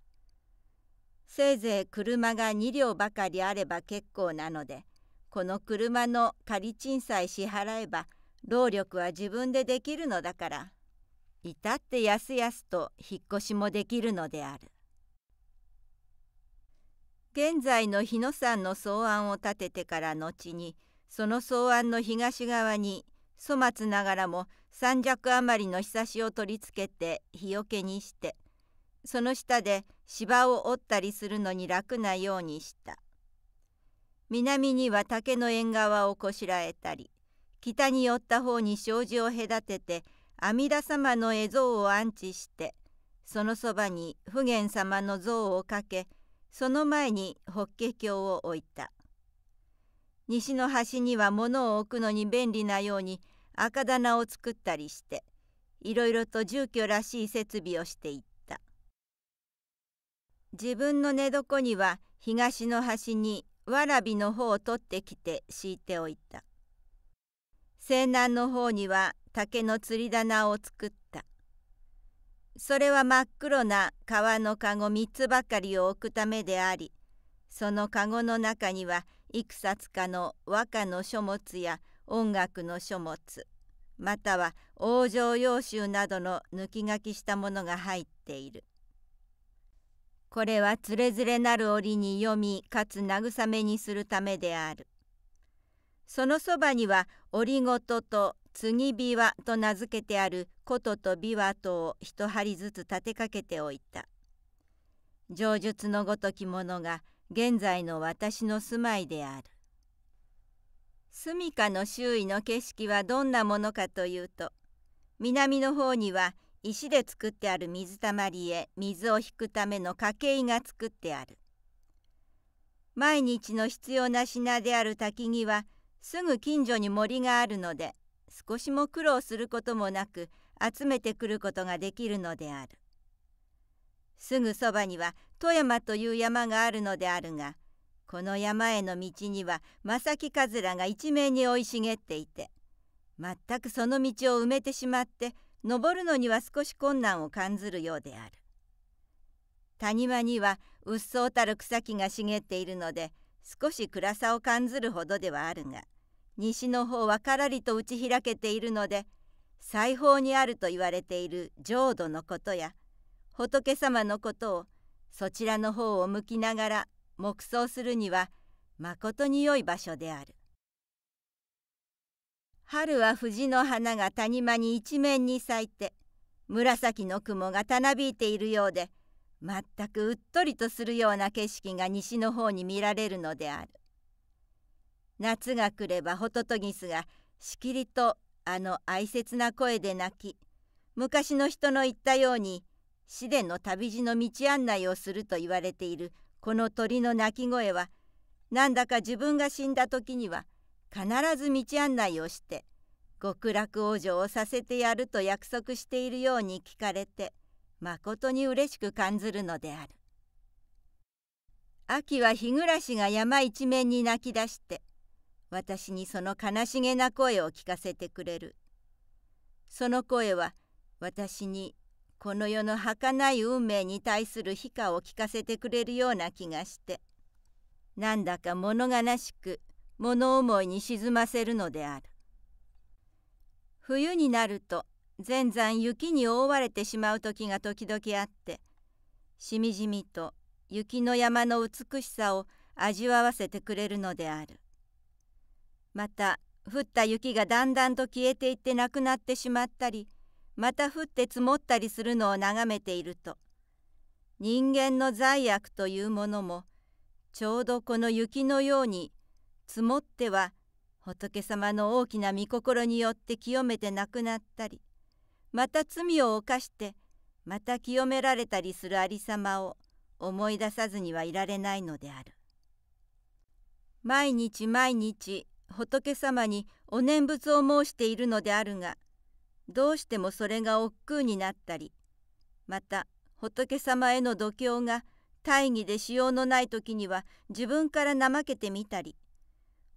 せいぜい車が2両ばかりあれば結構なのでこの車の仮賃さえ支払えば労力は自分でできるのだから至ってやすやすと引っ越しもできるのである。現在の日野山の草案を建ててから後にその草案の東側に粗末ながらも三尺余りのひさしを取り付けて日よけにしてその下で芝を折ったりするのに楽なようにした南には竹の縁側をこしらえたり北に寄った方に障子を隔てて阿弥陀様の絵像を安置してそのそばに普賢様の像をかけその前に法華経を置いた西の端には物を置くのに便利なように赤棚を作ったりしていろいろと住居らしい設備をしていった自分の寝床には東の端にわらびの方を取ってきて敷いておいた西南の方には竹の釣り棚を作っそれは真っ黒な革の籠3つばかりを置くためでありその籠の中にはいくさつかの和歌の書物や音楽の書物または往生用集などの抜き書きしたものが入っている。これはつれづれなる折に読みかつ慰めにするためである。そのそばには折ごとと継ぎ琵琶と名付けてある琴と琵琶とを一針ずつ立てかけておいた上述のごときものが現在の私の住まいである住処の周囲の景色はどんなものかというと南の方には石で作ってある水たまりへ水を引くための掛けが作ってある毎日の必要な品である焚き木はすぐ近所に森があるので少しも苦労することもなく集めてくることができるのである。すぐそばには富山という山があるのであるがこの山への道には正木カズラが一面に生い茂っていて全くその道を埋めてしまって登るのには少し困難を感ずるようである。谷間にはうっそうたる草木が茂っているので少し暗さを感ずるほどではあるが西の方はからりと打ち開けているので西方にあると言われている浄土のことや仏様のことをそちらの方を向きながら黙想するにはまことに良い場所である。春は藤の花が谷間に一面に咲いて紫の雲がたなびいているようで全くうっとりとするような景色が西の方に見られるのである。夏が来ればホトトギスがしきりとあの哀切な声で泣き昔の人の言ったように市での旅路の道案内をすると言われているこの鳥の鳴き声はなんだか自分が死んだ時には必ず道案内をして極楽往生をさせてやると約束しているように聞かれてまことに嬉しく感ずるのである。秋は日暮らしが山一面に泣き出して私にその悲しげな声を聞かせてくれるその声は私にこの世の儚い運命に対する悲歌を聞かせてくれるような気がしてなんだか物悲しく物思いに沈ませるのである冬になると全山雪に覆われてしまう時が時々あってしみじみと雪の山の美しさを味わわせてくれるのであるまた降った雪がだんだんと消えていってなくなってしまったりまた降って積もったりするのを眺めていると人間の罪悪というものもちょうどこの雪のように積もっては仏様の大きな御心によって清めてなくなったりまた罪を犯してまた清められたりするありさまを思い出さずにはいられないのである。毎日毎日仏様にお念仏を申しているのであるがどうしてもそれが億劫になったりまた仏様への度胸が大義でしようのない時には自分から怠けてみたり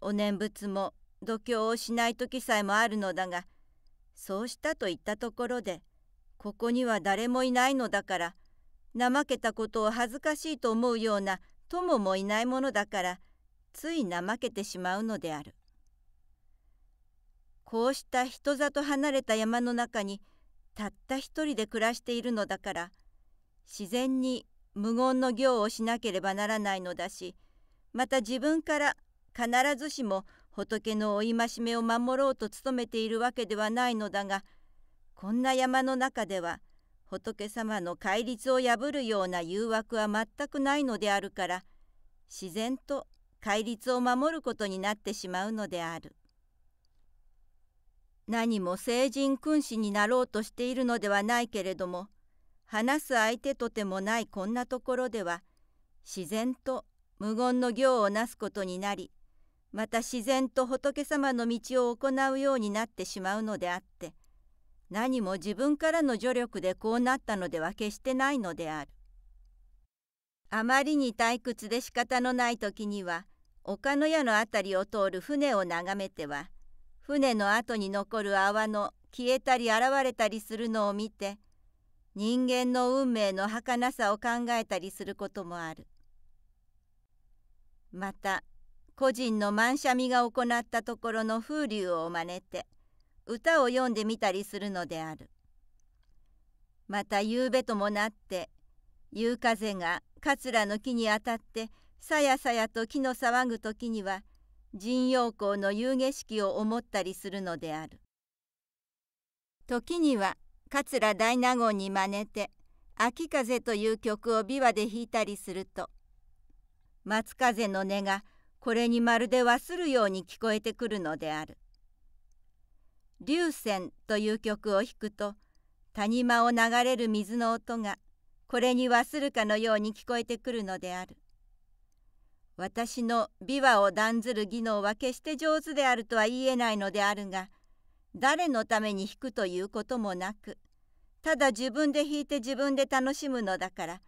お念仏も度胸をしない時さえもあるのだがそうしたといったところでここには誰もいないのだから怠けたことを恥ずかしいと思うような友もいないものだからつい怠けてしまうのである。こうした人里離れた山の中にたった一人で暮らしているのだから自然に無言の行をしなければならないのだしまた自分から必ずしも仏のお戒めを守ろうと努めているわけではないのだがこんな山の中では仏様の戒律を破るような誘惑は全くないのであるから自然と戒律を守ることになってしまうのである。何も聖人君子になろうとしているのではないけれども話す相手とてもないこんなところでは自然と無言の行をなすことになりまた自然と仏様の道を行うようになってしまうのであって何も自分からの助力でこうなったのでは決してないのである。あまりに退屈で仕方のない時には丘の屋の辺りを通る船を眺めては船の後に残る泡の消えたり現れたりするのを見て人間の運命の儚さを考えたりすることもあるまた個人の満社味が行ったところの風流を真似て歌を読んでみたりするのであるまた夕べともなって夕風が桂の木に当たってさやさやと木の騒ぐ時には陣陽光の遊下式を思ったりするのである時には桂大納言に真似て「秋風」という曲を琵琶で弾いたりすると松風の音がこれにまるで忘するように聞こえてくるのである「流泉」という曲を弾くと谷間を流れる水の音がこれに忘するかのように聞こえてくるのである私の琵琶を断ずる技能は決して上手であるとは言えないのであるが誰のために弾くということもなくただ自分で弾いて自分で楽しむのだから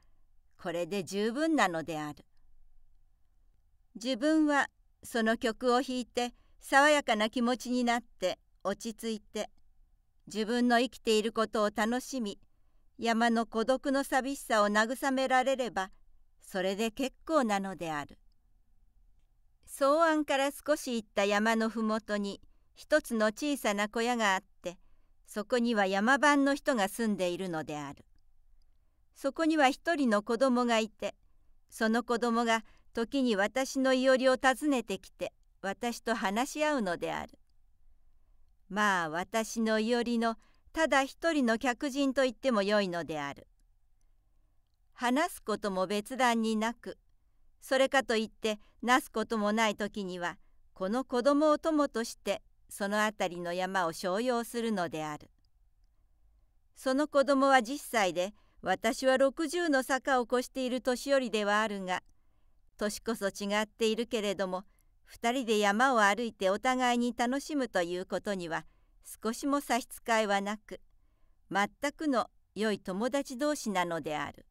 これで十分なのである自分はその曲を弾いて爽やかな気持ちになって落ち着いて自分の生きていることを楽しみ山の孤独の寂しさを慰められればそれで結構なのである。草案から少し行った山の麓に一つの小さな小屋があってそこには山番の人が住んでいるのであるそこには一人の子供がいてその子供が時に私のいおりを訪ねてきて私と話し合うのであるまあ私のいおりのただ一人の客人と言ってもよいのである話すことも別段になくそれかといってなすこともない時にはこの子供を友としてその辺りの山を商用するのである。その子供は10歳で私は60の坂を越している年寄りではあるが年こそ違っているけれども2人で山を歩いてお互いに楽しむということには少しも差し支えはなく全くの良い友達同士なのである。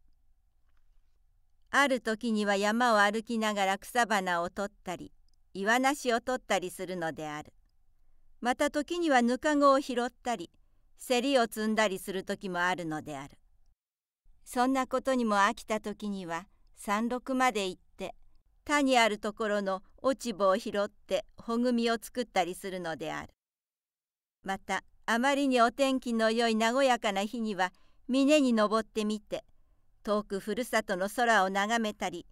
ある時には山を歩きながら草花を取ったり岩梨を取ったりするのであるまた時にはぬかごを拾ったりせりを積んだりする時もあるのであるそんなことにも飽きた時には山麓まで行って他にあるところの落ち穂を拾って穂組を作ったりするのであるまたあまりにお天気の良い和やかな日には峰に登ってみて遠くふるさとの空を眺めたり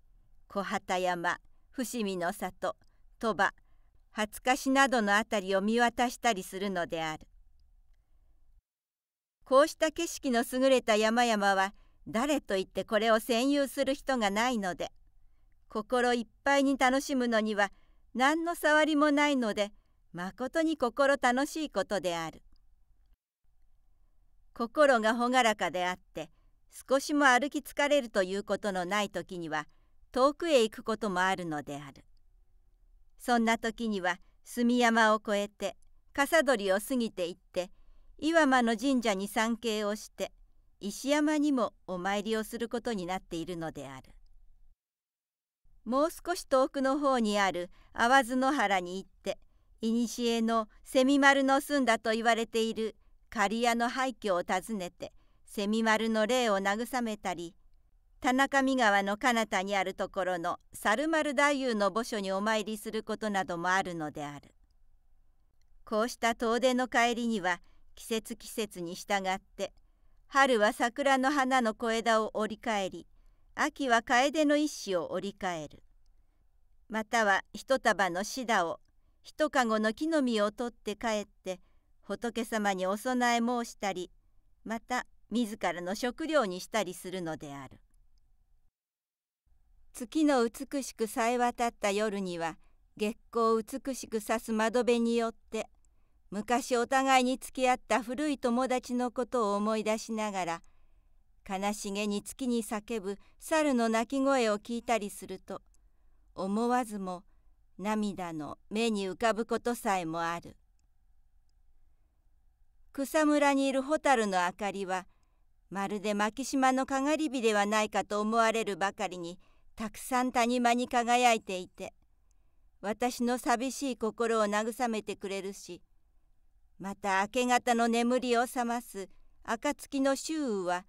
小畑山伏見の里鳥羽廿日市などの辺りを見渡したりするのであるこうした景色の優れた山々は誰といってこれを占有する人がないので心いっぱいに楽しむのには何の触りもないのでまことに心楽しいことである心が朗らかであって少しも歩き疲れるということのない時には遠くへ行くこともあるのであるそんな時には住山を越えて笠取を過ぎて行って岩間の神社に参詣をして石山にもお参りをすることになっているのであるもう少し遠くの方にある淡津野原に行って古の蝉丸の住んだと言われている刈谷の廃墟を訪ねてセミ丸の霊を慰めたり田中見川の彼方にあるところの猿丸太夫の墓所にお参りすることなどもあるのであるこうした遠出の帰りには季節季節に従って春は桜の花の小枝を折り返り秋は楓の一子を折り返るまたは一束のシダを一籠の木の実を取って帰って仏様にお供え申したりまた自らの食料にしたりするのである月の美しくさえ渡った夜には月光美しくさす窓辺によって昔お互いに付き合った古い友達のことを思い出しながら悲しげに月に叫ぶ猿の鳴き声を聞いたりすると思わずも涙の目に浮かぶことさえもある草むらにいる蛍の明かりはまるで牧島のかがり火ではないかと思われるばかりにたくさん谷間に輝いていて私の寂しい心を慰めてくれるしまた明け方の眠りを覚ます暁の周雨は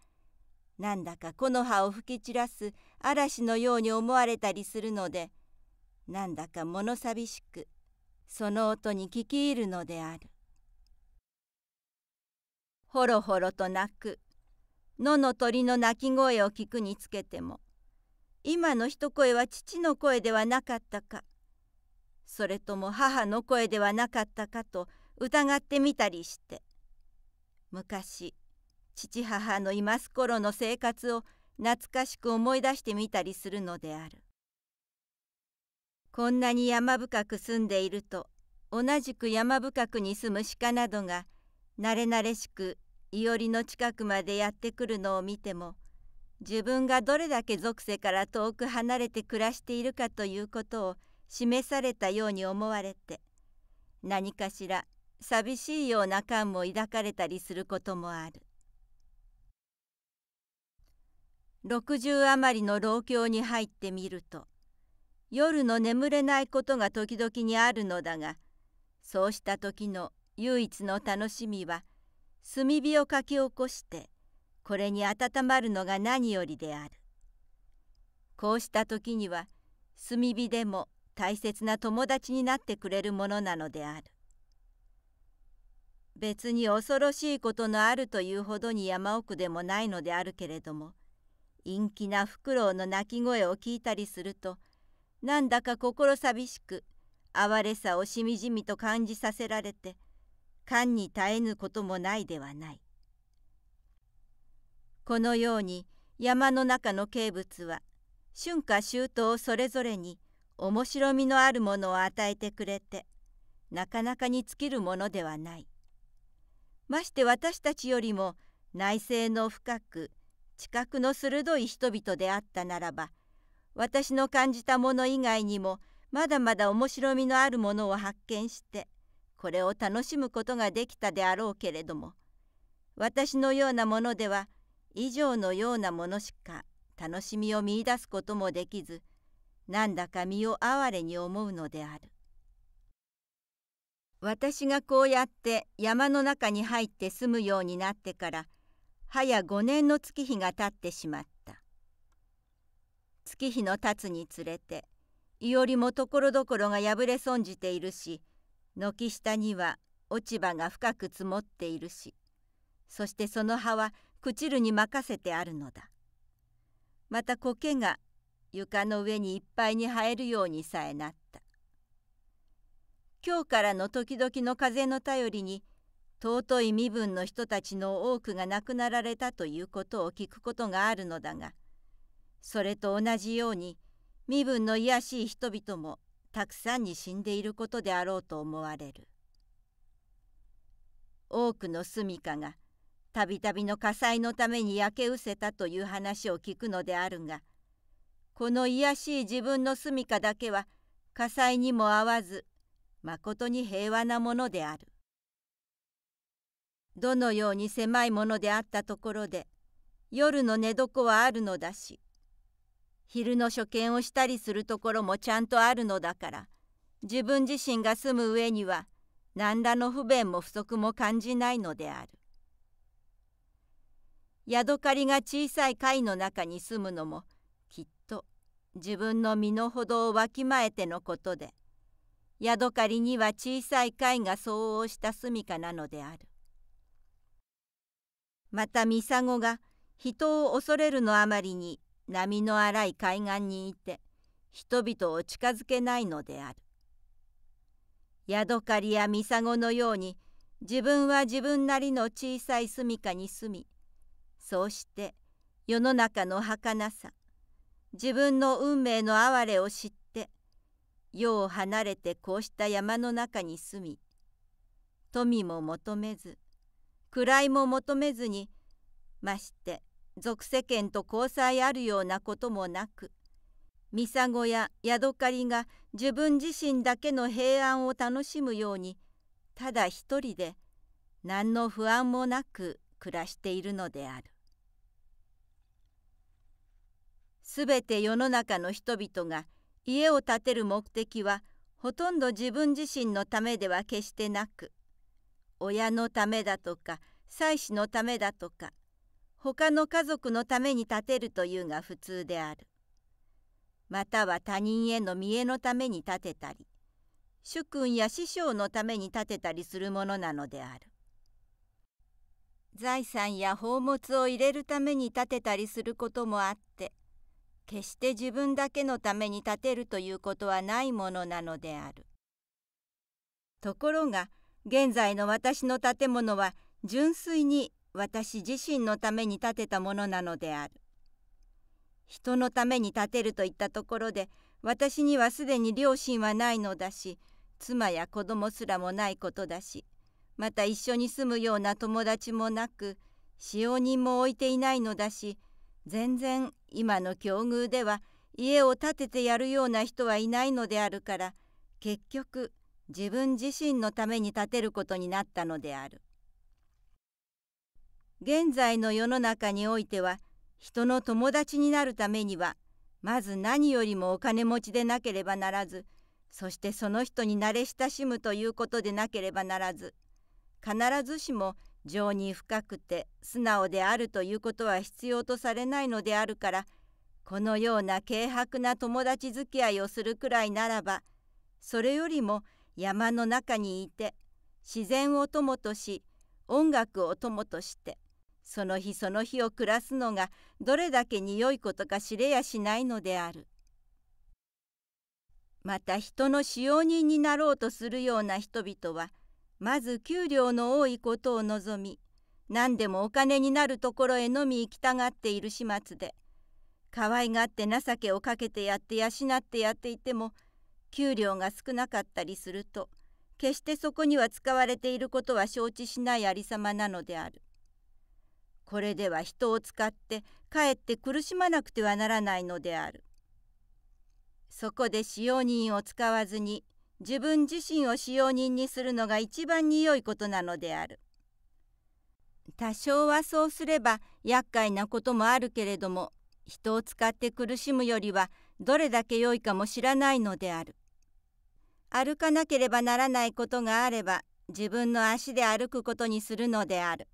なんだか木の葉を吹き散らす嵐のように思われたりするのでなんだか物寂しくその音に聞き入るのである。ほろほろと泣く野の鳥の鳴き声を聞くにつけても今の一声は父の声ではなかったかそれとも母の声ではなかったかと疑ってみたりして昔父母のいます頃の生活を懐かしく思い出してみたりするのであるこんなに山深く住んでいると同じく山深くに住む鹿などがなれなれしくいおりの近くまでやってくるのを見ても自分がどれだけ俗世から遠く離れて暮らしているかということを示されたように思われて何かしら寂しいような感も抱かれたりすることもある60余りの老朽に入ってみると夜の眠れないことが時々にあるのだがそうした時の唯一の楽しみは炭火をかき起こしてこれに温まるのが何よりであるこうした時には炭火でも大切な友達になってくれるものなのである別に恐ろしいことのあるというほどに山奥でもないのであるけれども陰気なフクロウの鳴き声を聞いたりするとなんだか心寂しく哀れさをしみじみと感じさせられて感に耐えぬこともないではない。このように山の中の景物は春夏秋冬それぞれに面白みのあるものを与えてくれてなかなかに尽きるものではない。まして私たちよりも内省の深く知覚の鋭い人々であったならば私の感じたもの以外にもまだまだ面白みのあるものを発見してこれを楽しむことができたであろうけれども私のようなものでは以上のようなものしか楽しみを見いだすこともできずなんだか身を哀れに思うのである私がこうやって山の中に入って住むようになってからはや5年の月日が経ってしまった月日のたつにつれていおりもところどころが破れ損じているし軒下には落ち葉が深く積もっているしそしてその葉は朽ちるに任せてあるのだまた苔が床の上にいっぱいに生えるようにさえなった今日からの時々の風の頼りに尊い身分の人たちの多くが亡くなられたということを聞くことがあるのだがそれと同じように身分の卑しい人々もたくさんに死んでいることであろうと思われる多くの住処がたびたびの火災のために焼けうせたという話を聞くのであるがこの卑しい自分の住処だけは火災にも合わずまことに平和なものであるどのように狭いものであったところで夜の寝床はあるのだし昼の所見をしたりするところもちゃんとあるのだから自分自身が住む上には何らの不便も不足も感じないのである宿狩りが小さい貝の中に住むのもきっと自分の身の程をわきまえてのことで宿狩りには小さい貝が相応した住みかなのであるまたミサゴが人を恐れるのあまりに波の荒い海岸にいて人々を近づけないのである。ヤドカリやミサゴのように自分は自分なりの小さい住処に住みそうして世の中の儚さ自分の運命の哀れを知って世を離れてこうした山の中に住み富も求めず位も求めずにまして俗世間と交際あるようなこともなくミサゴやヤドカリが自分自身だけの平安を楽しむようにただ一人で何の不安もなく暮らしているのである。すべて世の中の人々が家を建てる目的はほとんど自分自身のためでは決してなく親のためだとか妻子のためだとか他の家族のために立てるというが普通である。または他人への見栄のために建てたり、主君や師匠のために建てたりするものなのである。財産や宝物を入れるために建てたりすることもあって、決して自分だけのために立てるということはないものなのである。ところが、現在の私の建物は純粋に私自身のために建てたものなのである。人のために建てるといったところで私にはすでに両親はないのだし妻や子供すらもないことだしまた一緒に住むような友達もなく使用人も置いていないのだし全然今の境遇では家を建ててやるような人はいないのであるから結局自分自身のために建てることになったのである。現在の世の中においては人の友達になるためにはまず何よりもお金持ちでなければならずそしてその人に慣れ親しむということでなければならず必ずしも情に深くて素直であるということは必要とされないのであるからこのような軽薄な友達付き合いをするくらいならばそれよりも山の中にいて自然を友とし音楽を友としてその日その日を暮らすのがどれだけに良いことか知れやしないのである。また人の使用人になろうとするような人々はまず給料の多いことを望み何でもお金になるところへのみ行きたがっている始末で可愛がって情けをかけてやって養ってやっていても給料が少なかったりすると決してそこには使われていることは承知しないありさまなのである。これでは人を使ってかえって苦しまなくてはならないのである。そこで使用人を使わずに自分自身を使用人にするのが一番に良いことなのである。多少はそうすれば厄介なこともあるけれども人を使って苦しむよりはどれだけ良いかも知らないのである。歩かなければならないことがあれば自分の足で歩くことにするのである。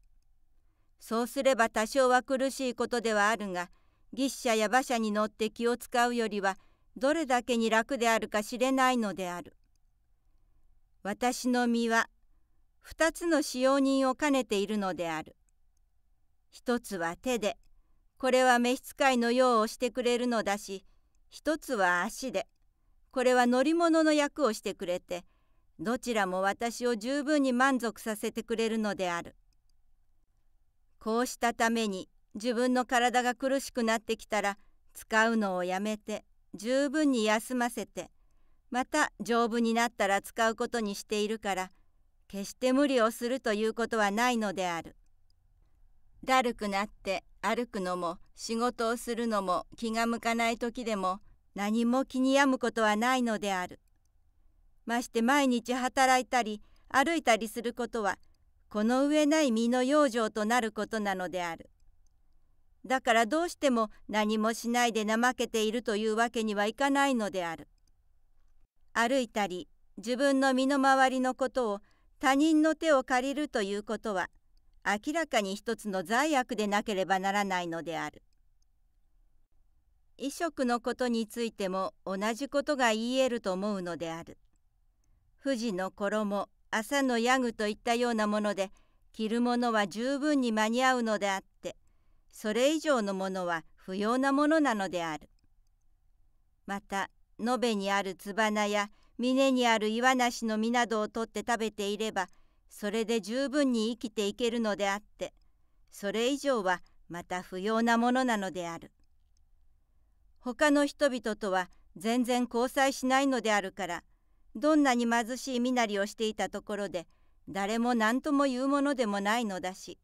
そうすれば多少は苦しいことではあるが牛車や馬車に乗って気を使うよりはどれだけに楽であるか知れないのである。私の身は二つの使用人を兼ねているのである。一つは手で、これは召使いの用をしてくれるのだし、一つは足で、これは乗り物の役をしてくれて、どちらも私を十分に満足させてくれるのである。こうしたために自分の体が苦しくなってきたら使うのをやめて十分に休ませてまた丈夫になったら使うことにしているから決して無理をするということはないのである。だるくなって歩くのも仕事をするのも気が向かない時でも何も気に病むことはないのである。まして毎日働いたり歩いたりすることはこの上ない身の養生となることなのである。だからどうしても何もしないで怠けているというわけにはいかないのである。歩いたり自分の身の回りのことを他人の手を借りるということは明らかに一つの罪悪でなければならないのである。衣食のことについても同じことが言えると思うのである。富士の衣朝のヤグといったようなもので着るものは十分に間に合うのであってそれ以上のものは不要なものなのであるまた延べにあるつばなや峰にある岩梨の実などを取って食べていればそれで十分に生きていけるのであってそれ以上はまた不要なものなのである他の人々とは全然交際しないのであるからどんなに貧しい身なりをしていたところで誰も何とも言うものでもないのだし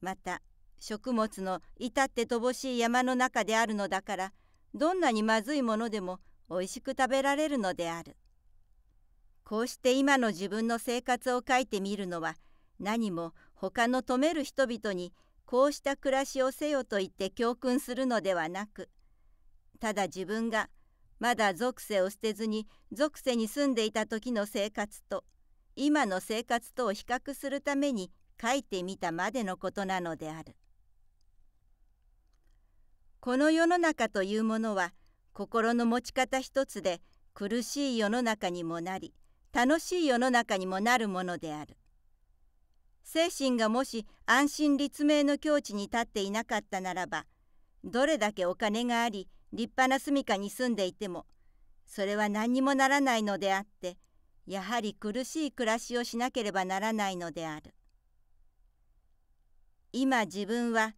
また食物の至って乏しい山の中であるのだからどんなにまずいものでもおいしく食べられるのであるこうして今の自分の生活を書いてみるのは何も他の止める人々にこうした暮らしをせよと言って教訓するのではなくただ自分が「まだ属性を捨てずに属性に住んでいた時の生活と今の生活とを比較するために書いてみたまでのことなのである。この世の中というものは心の持ち方一つで苦しい世の中にもなり楽しい世の中にもなるものである。精神がもし安心立命の境地に立っていなかったならばどれだけお金があり立派な住処に住んでいてもそれは何にもならないのであってやはり苦しい暮らしをしなければならないのである今自分は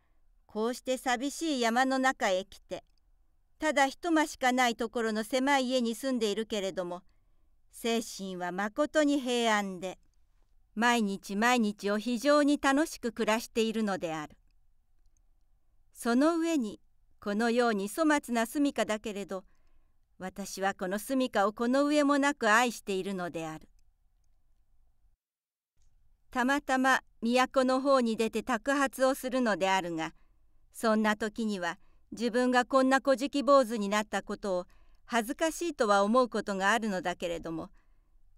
こうして寂しい山の中へ来てただ一間しかないところの狭い家に住んでいるけれども精神はまことに平安で毎日毎日を非常に楽しく暮らしているのであるその上にこのように粗末な住処だけれど私はこの住処をこの上もなく愛しているのであるたまたま都の方に出て托発をするのであるがそんな時には自分がこんな小じ坊主になったことを恥ずかしいとは思うことがあるのだけれども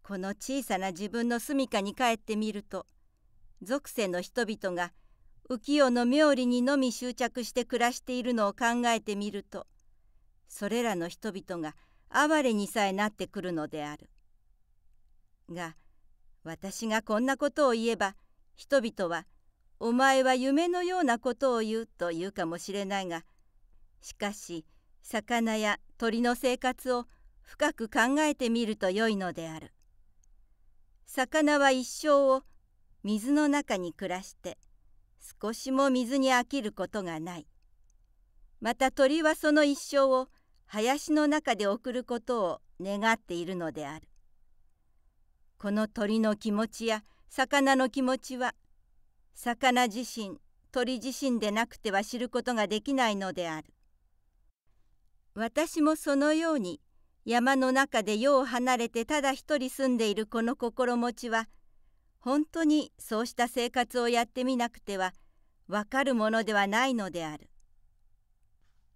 この小さな自分の住処に帰ってみると俗世の人々が「浮世の冥利にのみ執着して暮らしているのを考えてみるとそれらの人々が哀れにさえなってくるのである。が私がこんなことを言えば人々は「お前は夢のようなことを言う」と言うかもしれないがしかし魚や鳥の生活を深く考えてみるとよいのである。魚は一生を水の中に暮らして少しも水に飽きることがないまた鳥はその一生を林の中で送ることを願っているのであるこの鳥の気持ちや魚の気持ちは魚自身鳥自身でなくては知ることができないのである私もそのように山の中で世を離れてただ一人住んでいるこの心持ちは本当にそうした生活をやってみなくてはわかるものではないのである。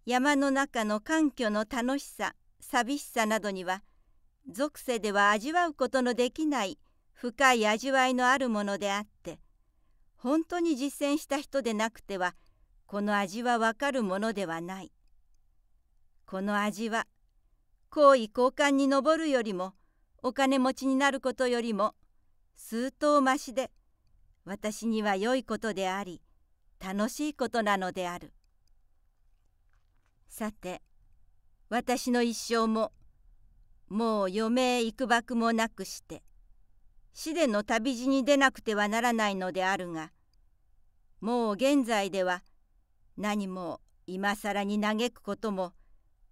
山の中の環境の楽しさ寂しさなどには俗世では味わうことのできない深い味わいのあるものであって本当に実践した人でなくてはこの味はわかるものではない。この味は好意交換に上るよりもお金持ちになることよりも数頭増しで私には良いことであり楽しいことなのであるさて私の一生ももう余命くばくもなくして死での旅路に出なくてはならないのであるがもう現在では何も今更に嘆くことも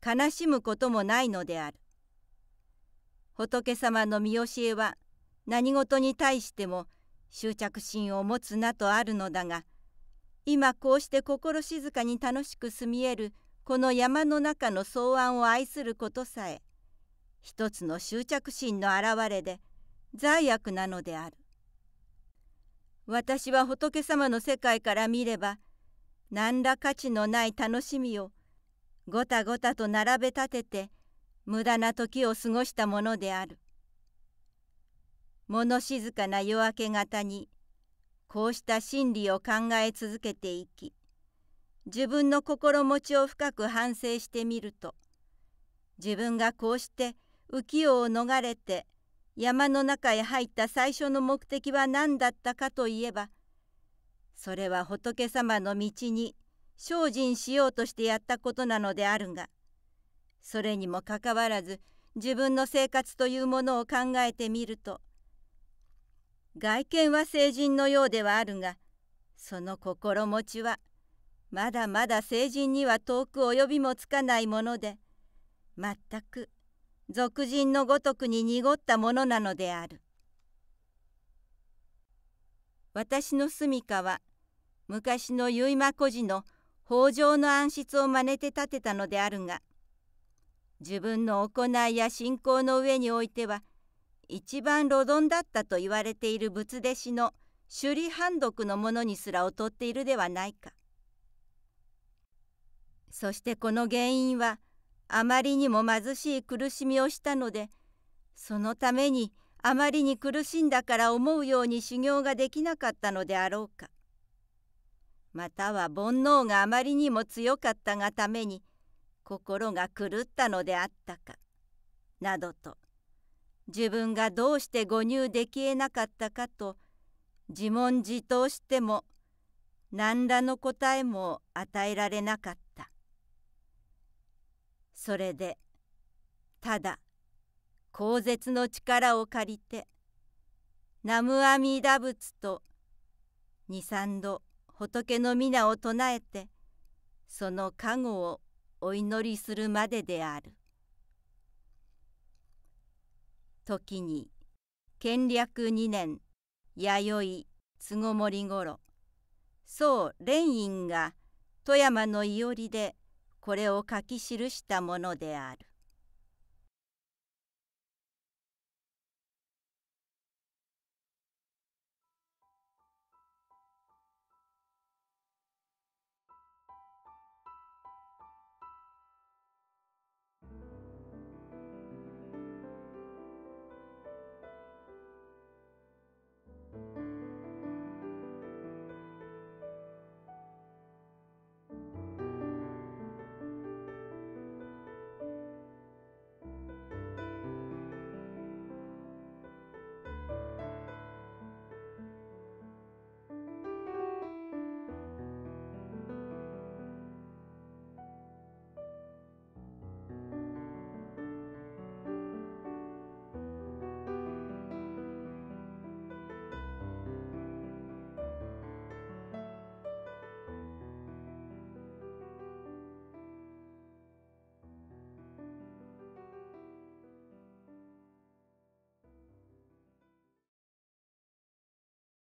悲しむこともないのである仏様の見教えは何事に対しても執着心を持つなとあるのだが今こうして心静かに楽しく住みえるこの山の中の草案を愛することさえ一つの執着心の表れで罪悪なのである私は仏様の世界から見れば何ら価値のない楽しみをごたごたと並べ立てて無駄な時を過ごしたものである。物静かな夜明け方にこうした真理を考え続けていき自分の心持ちを深く反省してみると自分がこうして浮世を逃れて山の中へ入った最初の目的は何だったかといえばそれは仏様の道に精進しようとしてやったことなのであるがそれにもかかわらず自分の生活というものを考えてみると外見は成人のようではあるがその心持ちはまだまだ成人には遠く及びもつかないもので全く俗人のごとくに濁ったものなのである私の住処は昔の結馬孤児の北条の暗室を真似て建てたのであるが自分の行いや信仰の上においては一番ドンだったと言われている仏弟子の首里判読のものにすら劣っているではないか。そしてこの原因はあまりにも貧しい苦しみをしたのでそのためにあまりに苦しんだから思うように修行ができなかったのであろうか。または煩悩があまりにも強かったがために心が狂ったのであったか。などと自分がどうして誤入できえなかったかと自問自答しても何らの答えも与えられなかったそれでただ口舌の力を借りて南無阿弥陀仏と二三度仏の皆を唱えてその加護をお祈りするまでである。時に建略2年弥生つごもり頃宋蓮院が富山のおりでこれを書き記したものである。